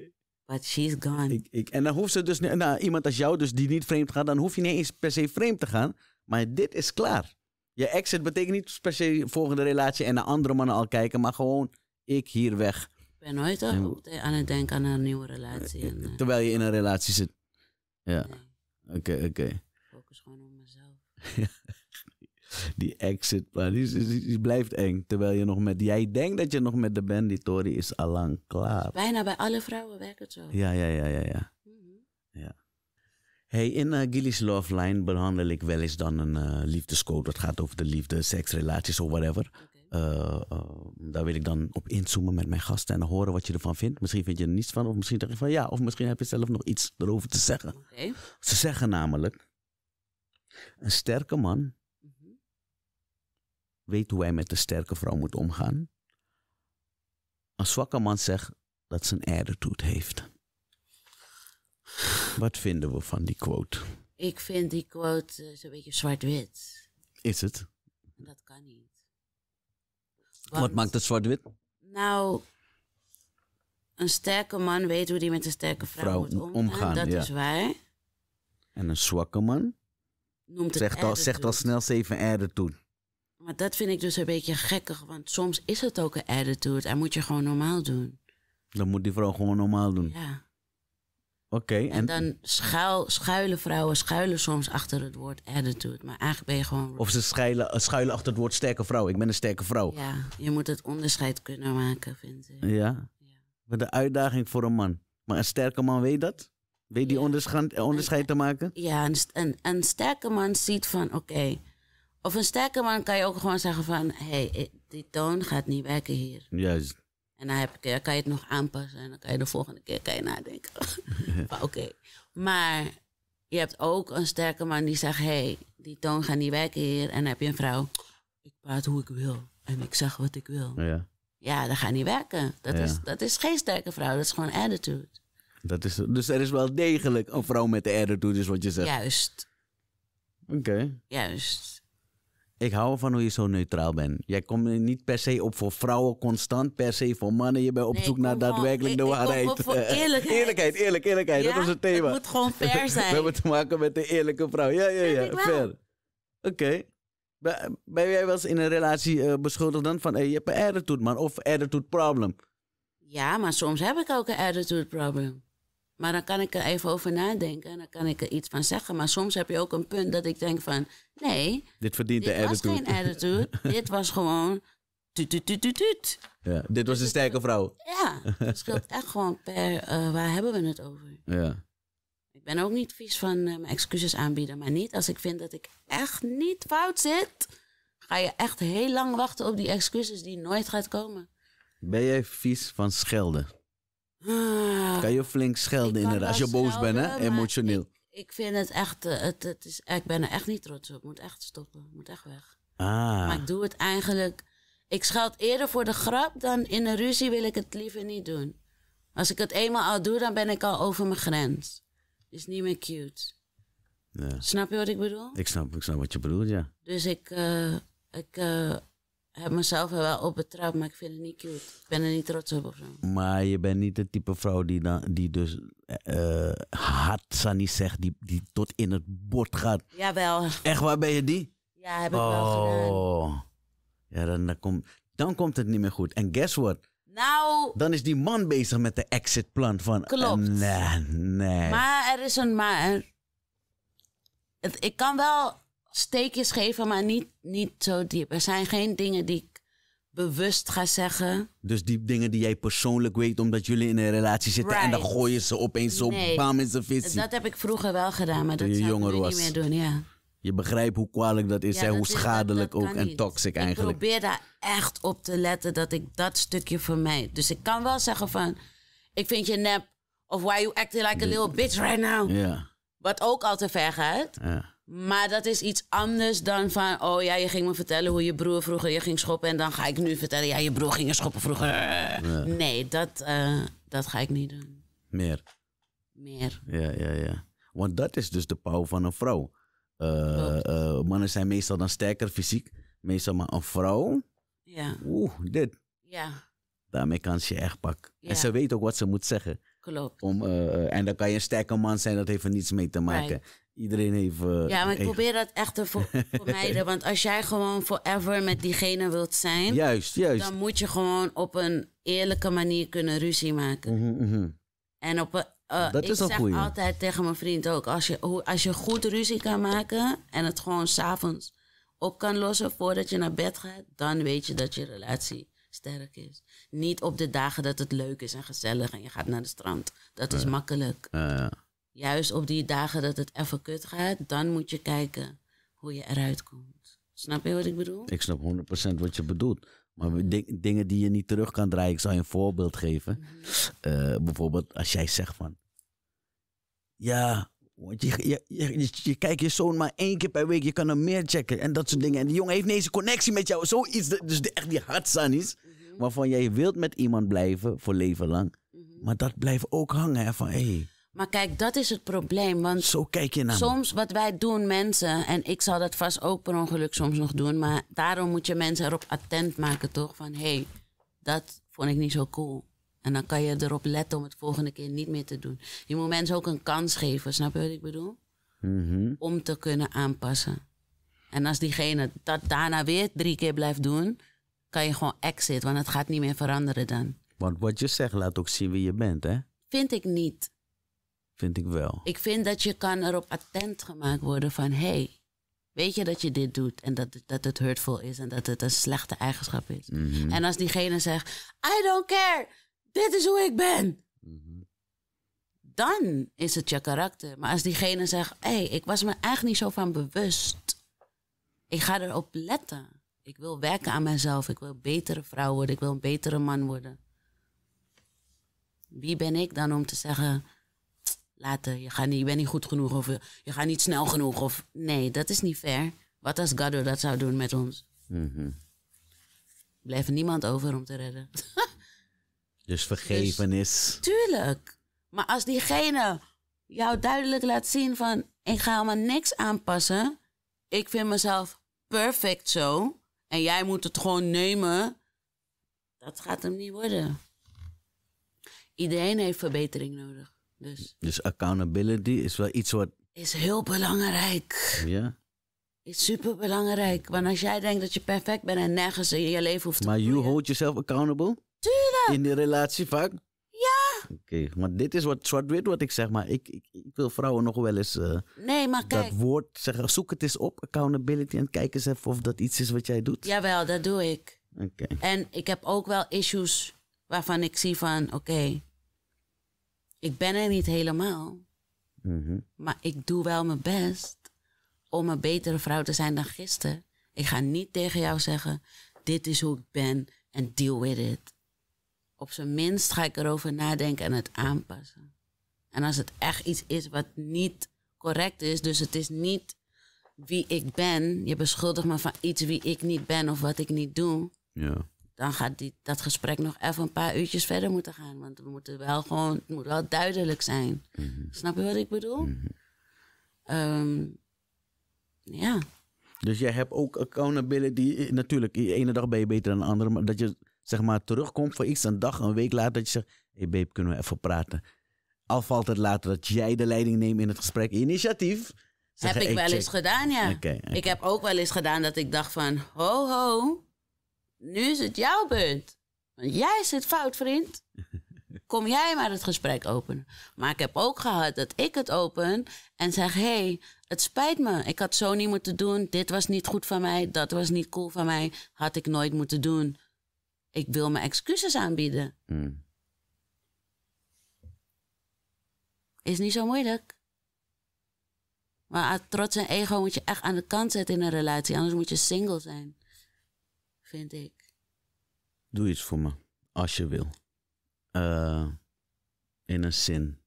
but she's gone. ik, en dan hoeft ze dus, nou, iemand als jou, dus die niet vreemd gaat, dan hoef je niet eens per se vreemd te gaan. Maar dit is klaar. Je exit betekent niet per se volgende relatie en naar andere mannen al kijken, maar gewoon ik hier weg ben nooit en, aan het denken aan een nieuwe relatie. En, eh, terwijl je in een relatie zit. Ja. Oké, oké. Focus gewoon op mezelf. die exit maar die, blijft eng. Terwijl je nog met, jij denkt dat je nog met de band, die Tori is allang klaar. bijna bij alle vrouwen werkt het zo. Ja, ja, ja, ja. ja. Mhm. ja. Hey, in uh, Love Line behandel ik wel eens dan een uh, eh, liefdescode. Dat gaat over de liefde, seksrelaties of whatever. Eh, eh, daar wil ik dan op inzoomen met mijn gasten en horen wat je ervan vindt. Misschien vind je er niets van, of misschien denk je van ja, of misschien heb je zelf nog iets erover te zeggen. Ze zeggen namelijk: een sterke man mhm. weet hoe hij met een sterke vrouw moet omgaan. Een zwakke man zegt dat zijn toet heeft. Wat vinden we van die quote? Ik vind die quote uh, een beetje zwart-wit. Is het? Dat kan niet. Wat maakt het zwart-wit? Nou, een sterke man weet hoe die met een sterke vrouw, moet omgaan. dat is waar. En een zwakke man Noemt het zegt, al, zegt al snel zeven attitude. Maar dat vind ik dus een beetje gekkig, want soms is het ook een attitude en moet je gewoon normaal doen. Dan moet die vrouw gewoon normaal doen. Ja en, dan schuil, schuilen vrouwen, schuilen soms achter het woord attitude. Maar eigenlijk ben je gewoon... Of ze schuilen, eh, schuilen achter het woord sterke vrouw. Ik ben een sterke vrouw. Ja, je moet het onderscheid kunnen maken, vind ik. Ja. ja. De uitdaging voor een man. Maar een sterke man weet dat? Weet die eh, onderscheid, te maken? Ja, een, een, een sterke man ziet van, oké... of een sterke man kan je ook gewoon zeggen van... hé, hey, eh, die toon gaat niet werken hier. Juist. En dan heb ik, eh, kan je het nog aanpassen en dan kan je de volgende keer kan je nadenken. Oké. Maar je hebt ook een sterke man die zegt: hé, hey, die toon gaat niet werken hier. En dan heb je een vrouw: ik praat hoe ik wil en ik zeg wat ik wil. Ja, ja dat gaat niet werken. Dat, is, dat is geen sterke vrouw, dat is gewoon attitude. Dat is, dus er is wel degelijk een vrouw met de attitude, is wat je zegt. Juist. Oké. Juist. Ik hou van hoe je zo neutraal bent. Jij komt niet per se op voor vrouwen constant, per se voor mannen. Je bent op zoek naar daadwerkelijk de waarheid. eerlijkheid. eerlijkheid, eerlijk, eerlijkheid. Dat is het thema. Het moet gewoon fair zijn. We hebben te maken met de eerlijke vrouw. Ja, ja, ja. ja fair. Oké. Ben jij wel eens in een relatie eh, beschuldigd dan van hey, je hebt een attitude man of attitude problem? Ja, maar soms heb ik ook een attitude problem. Maar dan kan ik er even over nadenken en dan kan ik er iets van zeggen. Maar soms heb je ook een punt dat ik denk van... Nee, dit verdient dit was geen attitude. dit was gewoon... Tuut, tuut, tuut, tuut. Ja, dit was een sterke vrouw. Ja, het scheelt echt gewoon per... Eh, waar hebben we het over? Ja. Ik ben ook niet vies van eh, mijn excuses aanbieden. Maar niet als ik vind dat ik echt niet fout zit... ga je echt heel lang wachten op die excuses die nooit gaat komen. Ben jij vies van schelden? Ah, kan je flink schelden inderdaad, als je boos bent, hè? Emotioneel. Ik, vind het echt, eh, het, het is, ik ben er echt niet trots op. Ik moet echt stoppen, ik moet echt weg. Ah. Maar ik doe het eigenlijk, ik scheld eerder voor de grap dan in een ruzie wil ik het liever niet doen. Als ik het eenmaal al doe, dan ben ik al over mijn grens. Is niet meer cute. Ja. Snap je wat ik bedoel? Ik snap, ik snap wat je bedoelt, ja. Dus ik, eh, ik, eh, heb mezelf er wel op betrouwd, maar ik vind het niet cute. Ik ben er niet trots op of zo. Maar je bent niet het type vrouw die, dan, die dus uh, hard Sani zegt, die, die tot in het bord gaat. Jawel. Echt waar ben je die? Ja, heb ik wel gedaan. Oh. Ja, dan, dan, komt dan komt het niet meer goed. En guess what? Nou. Dan is die man bezig met de plan van. Klopt. nee, nee. Maar er is een maar. Het, ik kan wel steekjes geven, maar niet, niet zo diep. Er zijn geen dingen die ik bewust ga zeggen. Dus diep dingen die jij persoonlijk weet omdat jullie in een relatie zitten en dan gooien ze opeens zo nee. bam in zijn vis. Dat heb ik vroeger wel gedaan, maar dat je zou ik was. niet meer doen, ja. Je begrijpt hoe kwalijk dat is en hoe schadelijk ook en toxic eigenlijk. Ik probeer daar echt op te letten dat ik dat stukje vermijd. Dus ik kan wel zeggen van, ik vind je nep of why you acting like a dus- little bitch right now. Ja. Wat ook al te ver gaat. Ja. Maar dat is iets anders dan van, oh ja, je ging me vertellen hoe je broer vroeger je ging schoppen. En dan ga ik nu vertellen, ja, je broer ging schoppen vroeger. Nee, dat, eh, dat ga ik niet doen. Meer. Meer. Ja, ja, ja. Want dat is dus de pauw van een vrouw. Eh, eh, mannen zijn meestal dan sterker fysiek. Meestal maar een vrouw. Ja. Oeh, dit. Ja. Daarmee kan ze je echt pakken. En ze weet ook wat ze moet zeggen. Klopt. Om, eh, eh, en dan kan je een sterke man zijn, dat heeft er niets mee te maken. Iedereen heeft. Eh, ja, maar ik probeer dat echt te vermijden. want als jij gewoon forever met diegene wilt zijn. Juist, juist. Dan moet je gewoon op een eerlijke manier kunnen ruzie maken. Mm -hmm, En op een. dat ik is zeg altijd tegen mijn vriend ook: als je, als je goed ruzie kan maken en het gewoon s'avonds op kan lossen voordat je naar bed gaat, dan weet je dat je relatie sterk is. Niet op de dagen dat het leuk is en gezellig en je gaat naar de strand. Dat is makkelijk. Juist op die dagen dat het even kut gaat, dan moet je kijken hoe je eruit komt. Snap je wat ik bedoel? Ik snap 100% wat je bedoelt. Maar dingen die je niet terug kan draaien, ik zal je een voorbeeld geven. Mhm. Eh, bijvoorbeeld als jij zegt van, ja, want je, je, je, je, kijkt je zoon maar één keer per week. Je kan hem meer checken en dat soort dingen. En die jongen heeft nee ze een connectie met jou. Zoiets, dus echt die hartzaan is. Mhm. Waarvan jij wilt met iemand blijven voor leven lang. Mhm. Maar dat blijft ook hangen. Hè, van, Hey. Maar kijk, dat is het probleem. Want Zo kijk soms wat wij doen, mensen. En ik zal dat vast ook per ongeluk soms nog doen. Maar daarom moet je mensen erop attent maken, toch? Van hé, hey, dat vond ik niet zo cool. En dan kan je erop letten om het volgende keer niet meer te doen. Je moet mensen ook een kans geven, snap je wat ik bedoel? Mhm. Om te kunnen aanpassen. En als diegene dat daarna weer drie keer blijft doen, kan je gewoon exit, want het gaat niet meer veranderen dan. Want wat je zegt laat ook zien wie je bent, hè? Vind ik niet. Vind ik wel. Ik vind dat je kan erop attent gemaakt worden van... hé, hey, weet je dat je dit doet en dat, dat het hurtful is... en dat het een slechte eigenschap is. Mhm. En als diegene zegt, I don't care dit is hoe ik ben. Mhm. Dan is het je karakter. Maar als diegene zegt, hé, hey, ik was me eigenlijk niet zo van bewust. Ik ga erop letten. Ik wil werken aan mezelf. Ik wil een betere vrouw worden. Ik wil een betere man worden. Wie ben ik dan om te zeggen, later, je, niet, je bent niet goed genoeg of je gaat niet snel genoeg. Of, nee, dat is niet fair. Wat als Gaddo dat zou doen met ons? Mm Blijft niemand over om te redden. Dus vergevenis. Dus, tuurlijk. Maar als diegene jou duidelijk laat zien van... ik ga helemaal niks aanpassen. Ik vind mezelf perfect zo. En jij moet het gewoon nemen. Dat gaat hem niet worden. Iedereen heeft verbetering nodig. Dus, dus accountability is wel iets wat... Is heel belangrijk. Ja. Is super belangrijk. Want als jij denkt dat je perfect bent en nergens in je leven hoeft maar te Maar you hold yourself accountable? Tuurlijk. In de relatie vaak? Ja. Oké, maar dit is wat zwart-wit wat ik zeg, maar ik, ik, ik wil vrouwen nog wel eens uh, nee, maar kijk, dat woord zeggen. Zoek het eens op, accountability, en kijk eens even of dat iets is wat jij doet. Jawel, dat doe ik. Oké. En ik heb ook wel issues waarvan ik zie van, oké, ik ben er niet helemaal. Mhm. Maar ik doe wel mijn best om een betere vrouw te zijn dan gisteren. Ik ga niet tegen jou zeggen, dit is hoe ik ben en deal with it op zijn minst ga ik erover nadenken en het aanpassen. En als het echt iets is wat niet correct is, dus het is niet wie ik ben, je beschuldigt me van iets wie ik niet ben of wat ik niet doe, ja. dan gaat die, dat gesprek nog even een paar uurtjes verder moeten gaan. Want we moeten wel gewoon, het moet wel duidelijk zijn. Mhm. Snap je wat ik bedoel? Mhm. Ehm, ja. Dus jij hebt ook accountability. Natuurlijk, de ene dag ben je beter dan de andere, maar dat je zeg maar, terugkomt voor iets, een dag, een week later, dat je zegt: Hé hey babe, kunnen we even praten? Al valt het later dat jij de leiding neemt in het gesprek, initiatief. heb ik wel eens gedaan, ja. Ik heb ook wel eens gedaan dat ik dacht van, ho ho, nu is het jouw punt Want jij zit fout, vriend. Kom jij maar het gesprek openen. Maar ik heb ook gehad dat ik het open en zeg, hé, hey, het spijt me. Ik had zo niet moeten doen. Dit was niet goed van mij. Dat was niet cool van mij. Had ik nooit moeten doen. Ik wil mijn excuses aanbieden. Hmm. Is niet zo moeilijk. Maar ah, trots en ego moet je echt aan de kant zetten in een relatie. Anders moet je single zijn. Vind ik. Doe iets voor me. Als je wil. Eh, in een zin.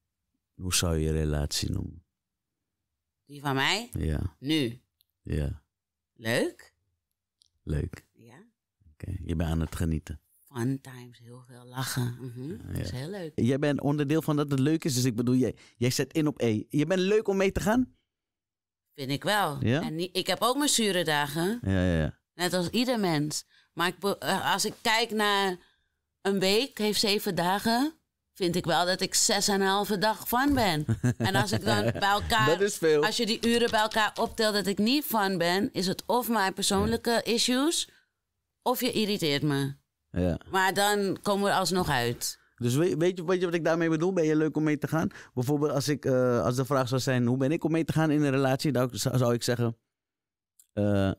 Hoe zou je je relatie noemen? Die van mij? Ja. Nu? Ja. Leuk? Leuk. Ja je bent aan het genieten. Fun times, heel veel lachen. Mm Dat is heel leuk. Jij bent onderdeel van dat het leuk is. Dus ik bedoel, jij, jij zet in op E. Je bent leuk om mee te gaan? Vind ik wel. En ik heb ook mijn zure dagen. Ja, ja, ja. Net als ieder mens. Maar ik, eh, als ik kijk naar een week, heeft zeven dagen vind ik wel dat ik zes en een halve dag van ben. En als ik dan bij elkaar... Als je die uren bij elkaar optelt dat ik niet van ben... is het of mijn persoonlijke issues of je irriteert me. Ja. Maar dan komen we er alsnog uit. Dus weet, je, weet je wat ik daarmee bedoel? Ben je leuk om mee te gaan? Bijvoorbeeld als, ik, eh, als de vraag zou zijn, hoe ben ik om mee te gaan in een relatie? Dan zou ik zeggen, eh, eh,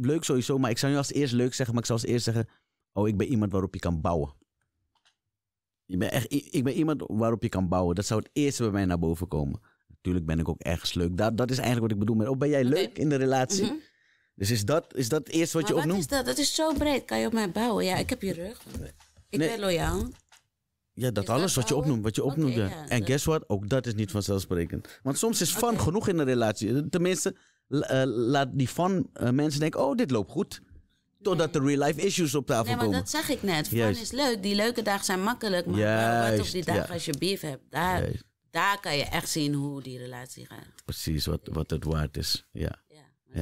leuk sowieso, maar ik zou nu als eerst leuk zeggen, maar ik zou als eerst zeggen, oh, ik ben iemand waarop je kan bouwen. Ik ben, echt, ik ben iemand waarop je kan bouwen. Dat zou het eerste bij mij naar boven komen. Natuurlijk ben ik ook ergens leuk. Dat, dat is eigenlijk wat ik bedoel. Maar ook oh, ben jij leuk in de relatie? Mhm. Dus is dat, is dat eerst wat je wat opnoemt? Is dat? is zo breed. Kan je op mij bouwen? Ja, ik heb je rug. Ik ben loyaal. Ja, dat alles wat, je opnoemt, wat je opnoemt. En guess what? Ook dat is niet vanzelfsprekend. Want soms is fun genoeg in een relatie. Tenminste, eh, laat die van eh, mensen denken: oh, dit loopt goed. Totdat de real life issues op tafel nee, maar komen. dat zeg ik net. Fun is leuk. Die leuke dagen zijn makkelijk. Maar wat op die dagen als je beef hebt, daar, daar kan je echt zien hoe die relatie gaat. Precies, wat, wat het waard is. Ja.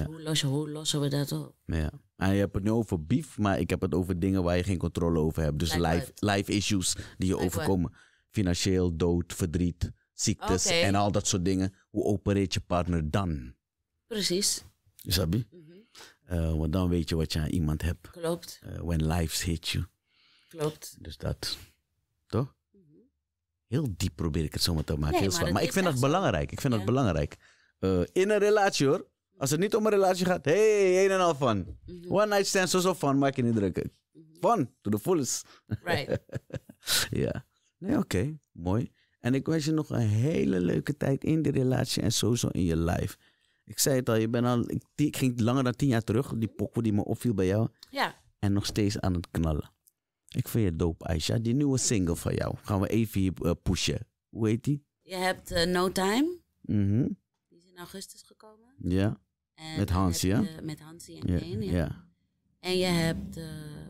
Hoe, lossen, we dat op? Ja. En ah, je hebt het nu over beef, maar ik heb het over dingen waar je geen controle over hebt. Dus life issues die je overkomen. Financieel, dood, verdriet, ziektes en al dat soort dingen. Hoe opereert je partner dan? Precies. Sabi? Mm want dan weet je wat je aan iemand hebt. Klopt. Eh, when life hits you. Klopt. Dus dat, toch? Mm Heel diep probeer ik het zo te maken. Nee, maar, maar ik vind dat belangrijk. Ik vind dat belangrijk. Eh, in een relatie hoor. Als het niet om een relatie gaat, hey, een en al van. Mhm. One night stand, zo zo fun, maak je niet druk. Fun, mhm. to the fullest. Right. ja. Nee, oké, mooi. En ik wens je nog een hele leuke tijd in die relatie en sowieso in je life. Ik zei het al, je bent al, ik, ik ging langer dan tien jaar terug, die pokoe die me opviel bij jou. Ja. En nog steeds aan het knallen. Ik vind je dope, Aisha. Die nieuwe single van jou, gaan we even hier eh, pushen. Hoe heet die? Je hebt eh, No Time. Mhm augustus gekomen. Ja. En met Hansie ja? met Hansie en ja. ja. ja. En je hebt eh,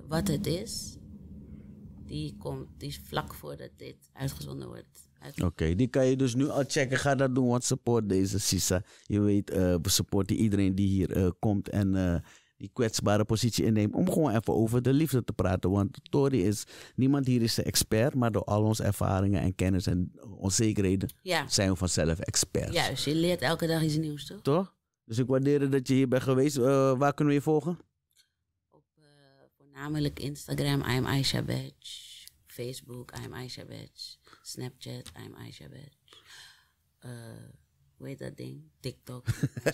Wat Het Is. Die komt, die is vlak voordat dit uitgezonden wordt. Oké, die kan je dus nu al checken. Ga dat doen, wat support deze Sisa. Je weet, eh, we supporten iedereen die hier eh, komt en die kwetsbare positie inneemt. Om gewoon even over de liefde te praten. Want Tori is, niemand hier is de expert, maar door al onze ervaringen en kennis en onzekerheden ja. zijn we vanzelf expert. Juist, je leert elke dag iets nieuws, toch? Toch? Dus ik waardeer dat je hier bent geweest. Eh, waar kunnen we je volgen? Op uh, voornamelijk Instagram, I'm Aisha Facebook, I'm Aisha Badge. Snapchat, I'm Aisha Badge. Hoe heet dat ding? TikTok.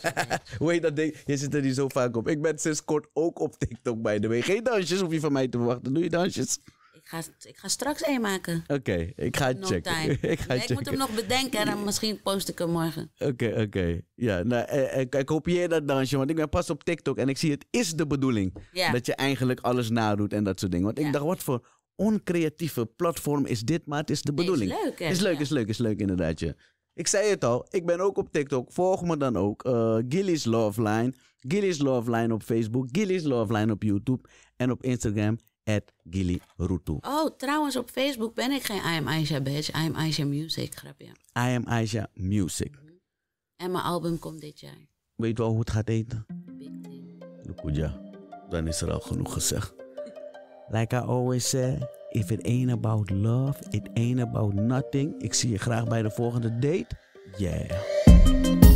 Hoe heet dat ding? Je zit er niet zo vaak op. Ik ben sinds kort ook op TikTok, by the way. Geen dansjes hoef je van mij te verwachten. Doe je dansjes? Ik ga, ik ga straks een maken. Oké, ik ga checken. ik, ga checken. ik moet hem nog bedenken en dan misschien post ik hem morgen. Oké, oké. Ja, nou, eh, eh, ik, hoop kopieer dat dansje, want ik ben pas op TikTok en ik zie het is de bedoeling. Dat je eigenlijk alles nadoet en dat soort dingen. Want ik dacht, wat voor oncreatieve platform is dit, maar het is de bedoeling. is leuk, hè? Is leuk, is leuk, is leuk, inderdaad. Ja. Ik zei het al, ik ben ook op TikTok. Volg me dan ook. Uh, Gilly's Love Line. Gillies Love Line op Facebook. Gillies Love Line op YouTube. En op Instagram. At Gilly Oh, trouwens, op Facebook ben ik geen I am Aisha bitch, I am Aisha Music, grapje. I am Aisha Music. Mhm. En mijn album komt dit jaar. Weet je wel hoe het gaat eten? Big thing. dan is er al genoeg gezegd. Like I always say... If it ain't about love, it ain't about nothing. Ik zie je graag bij de volgende date. Yeah.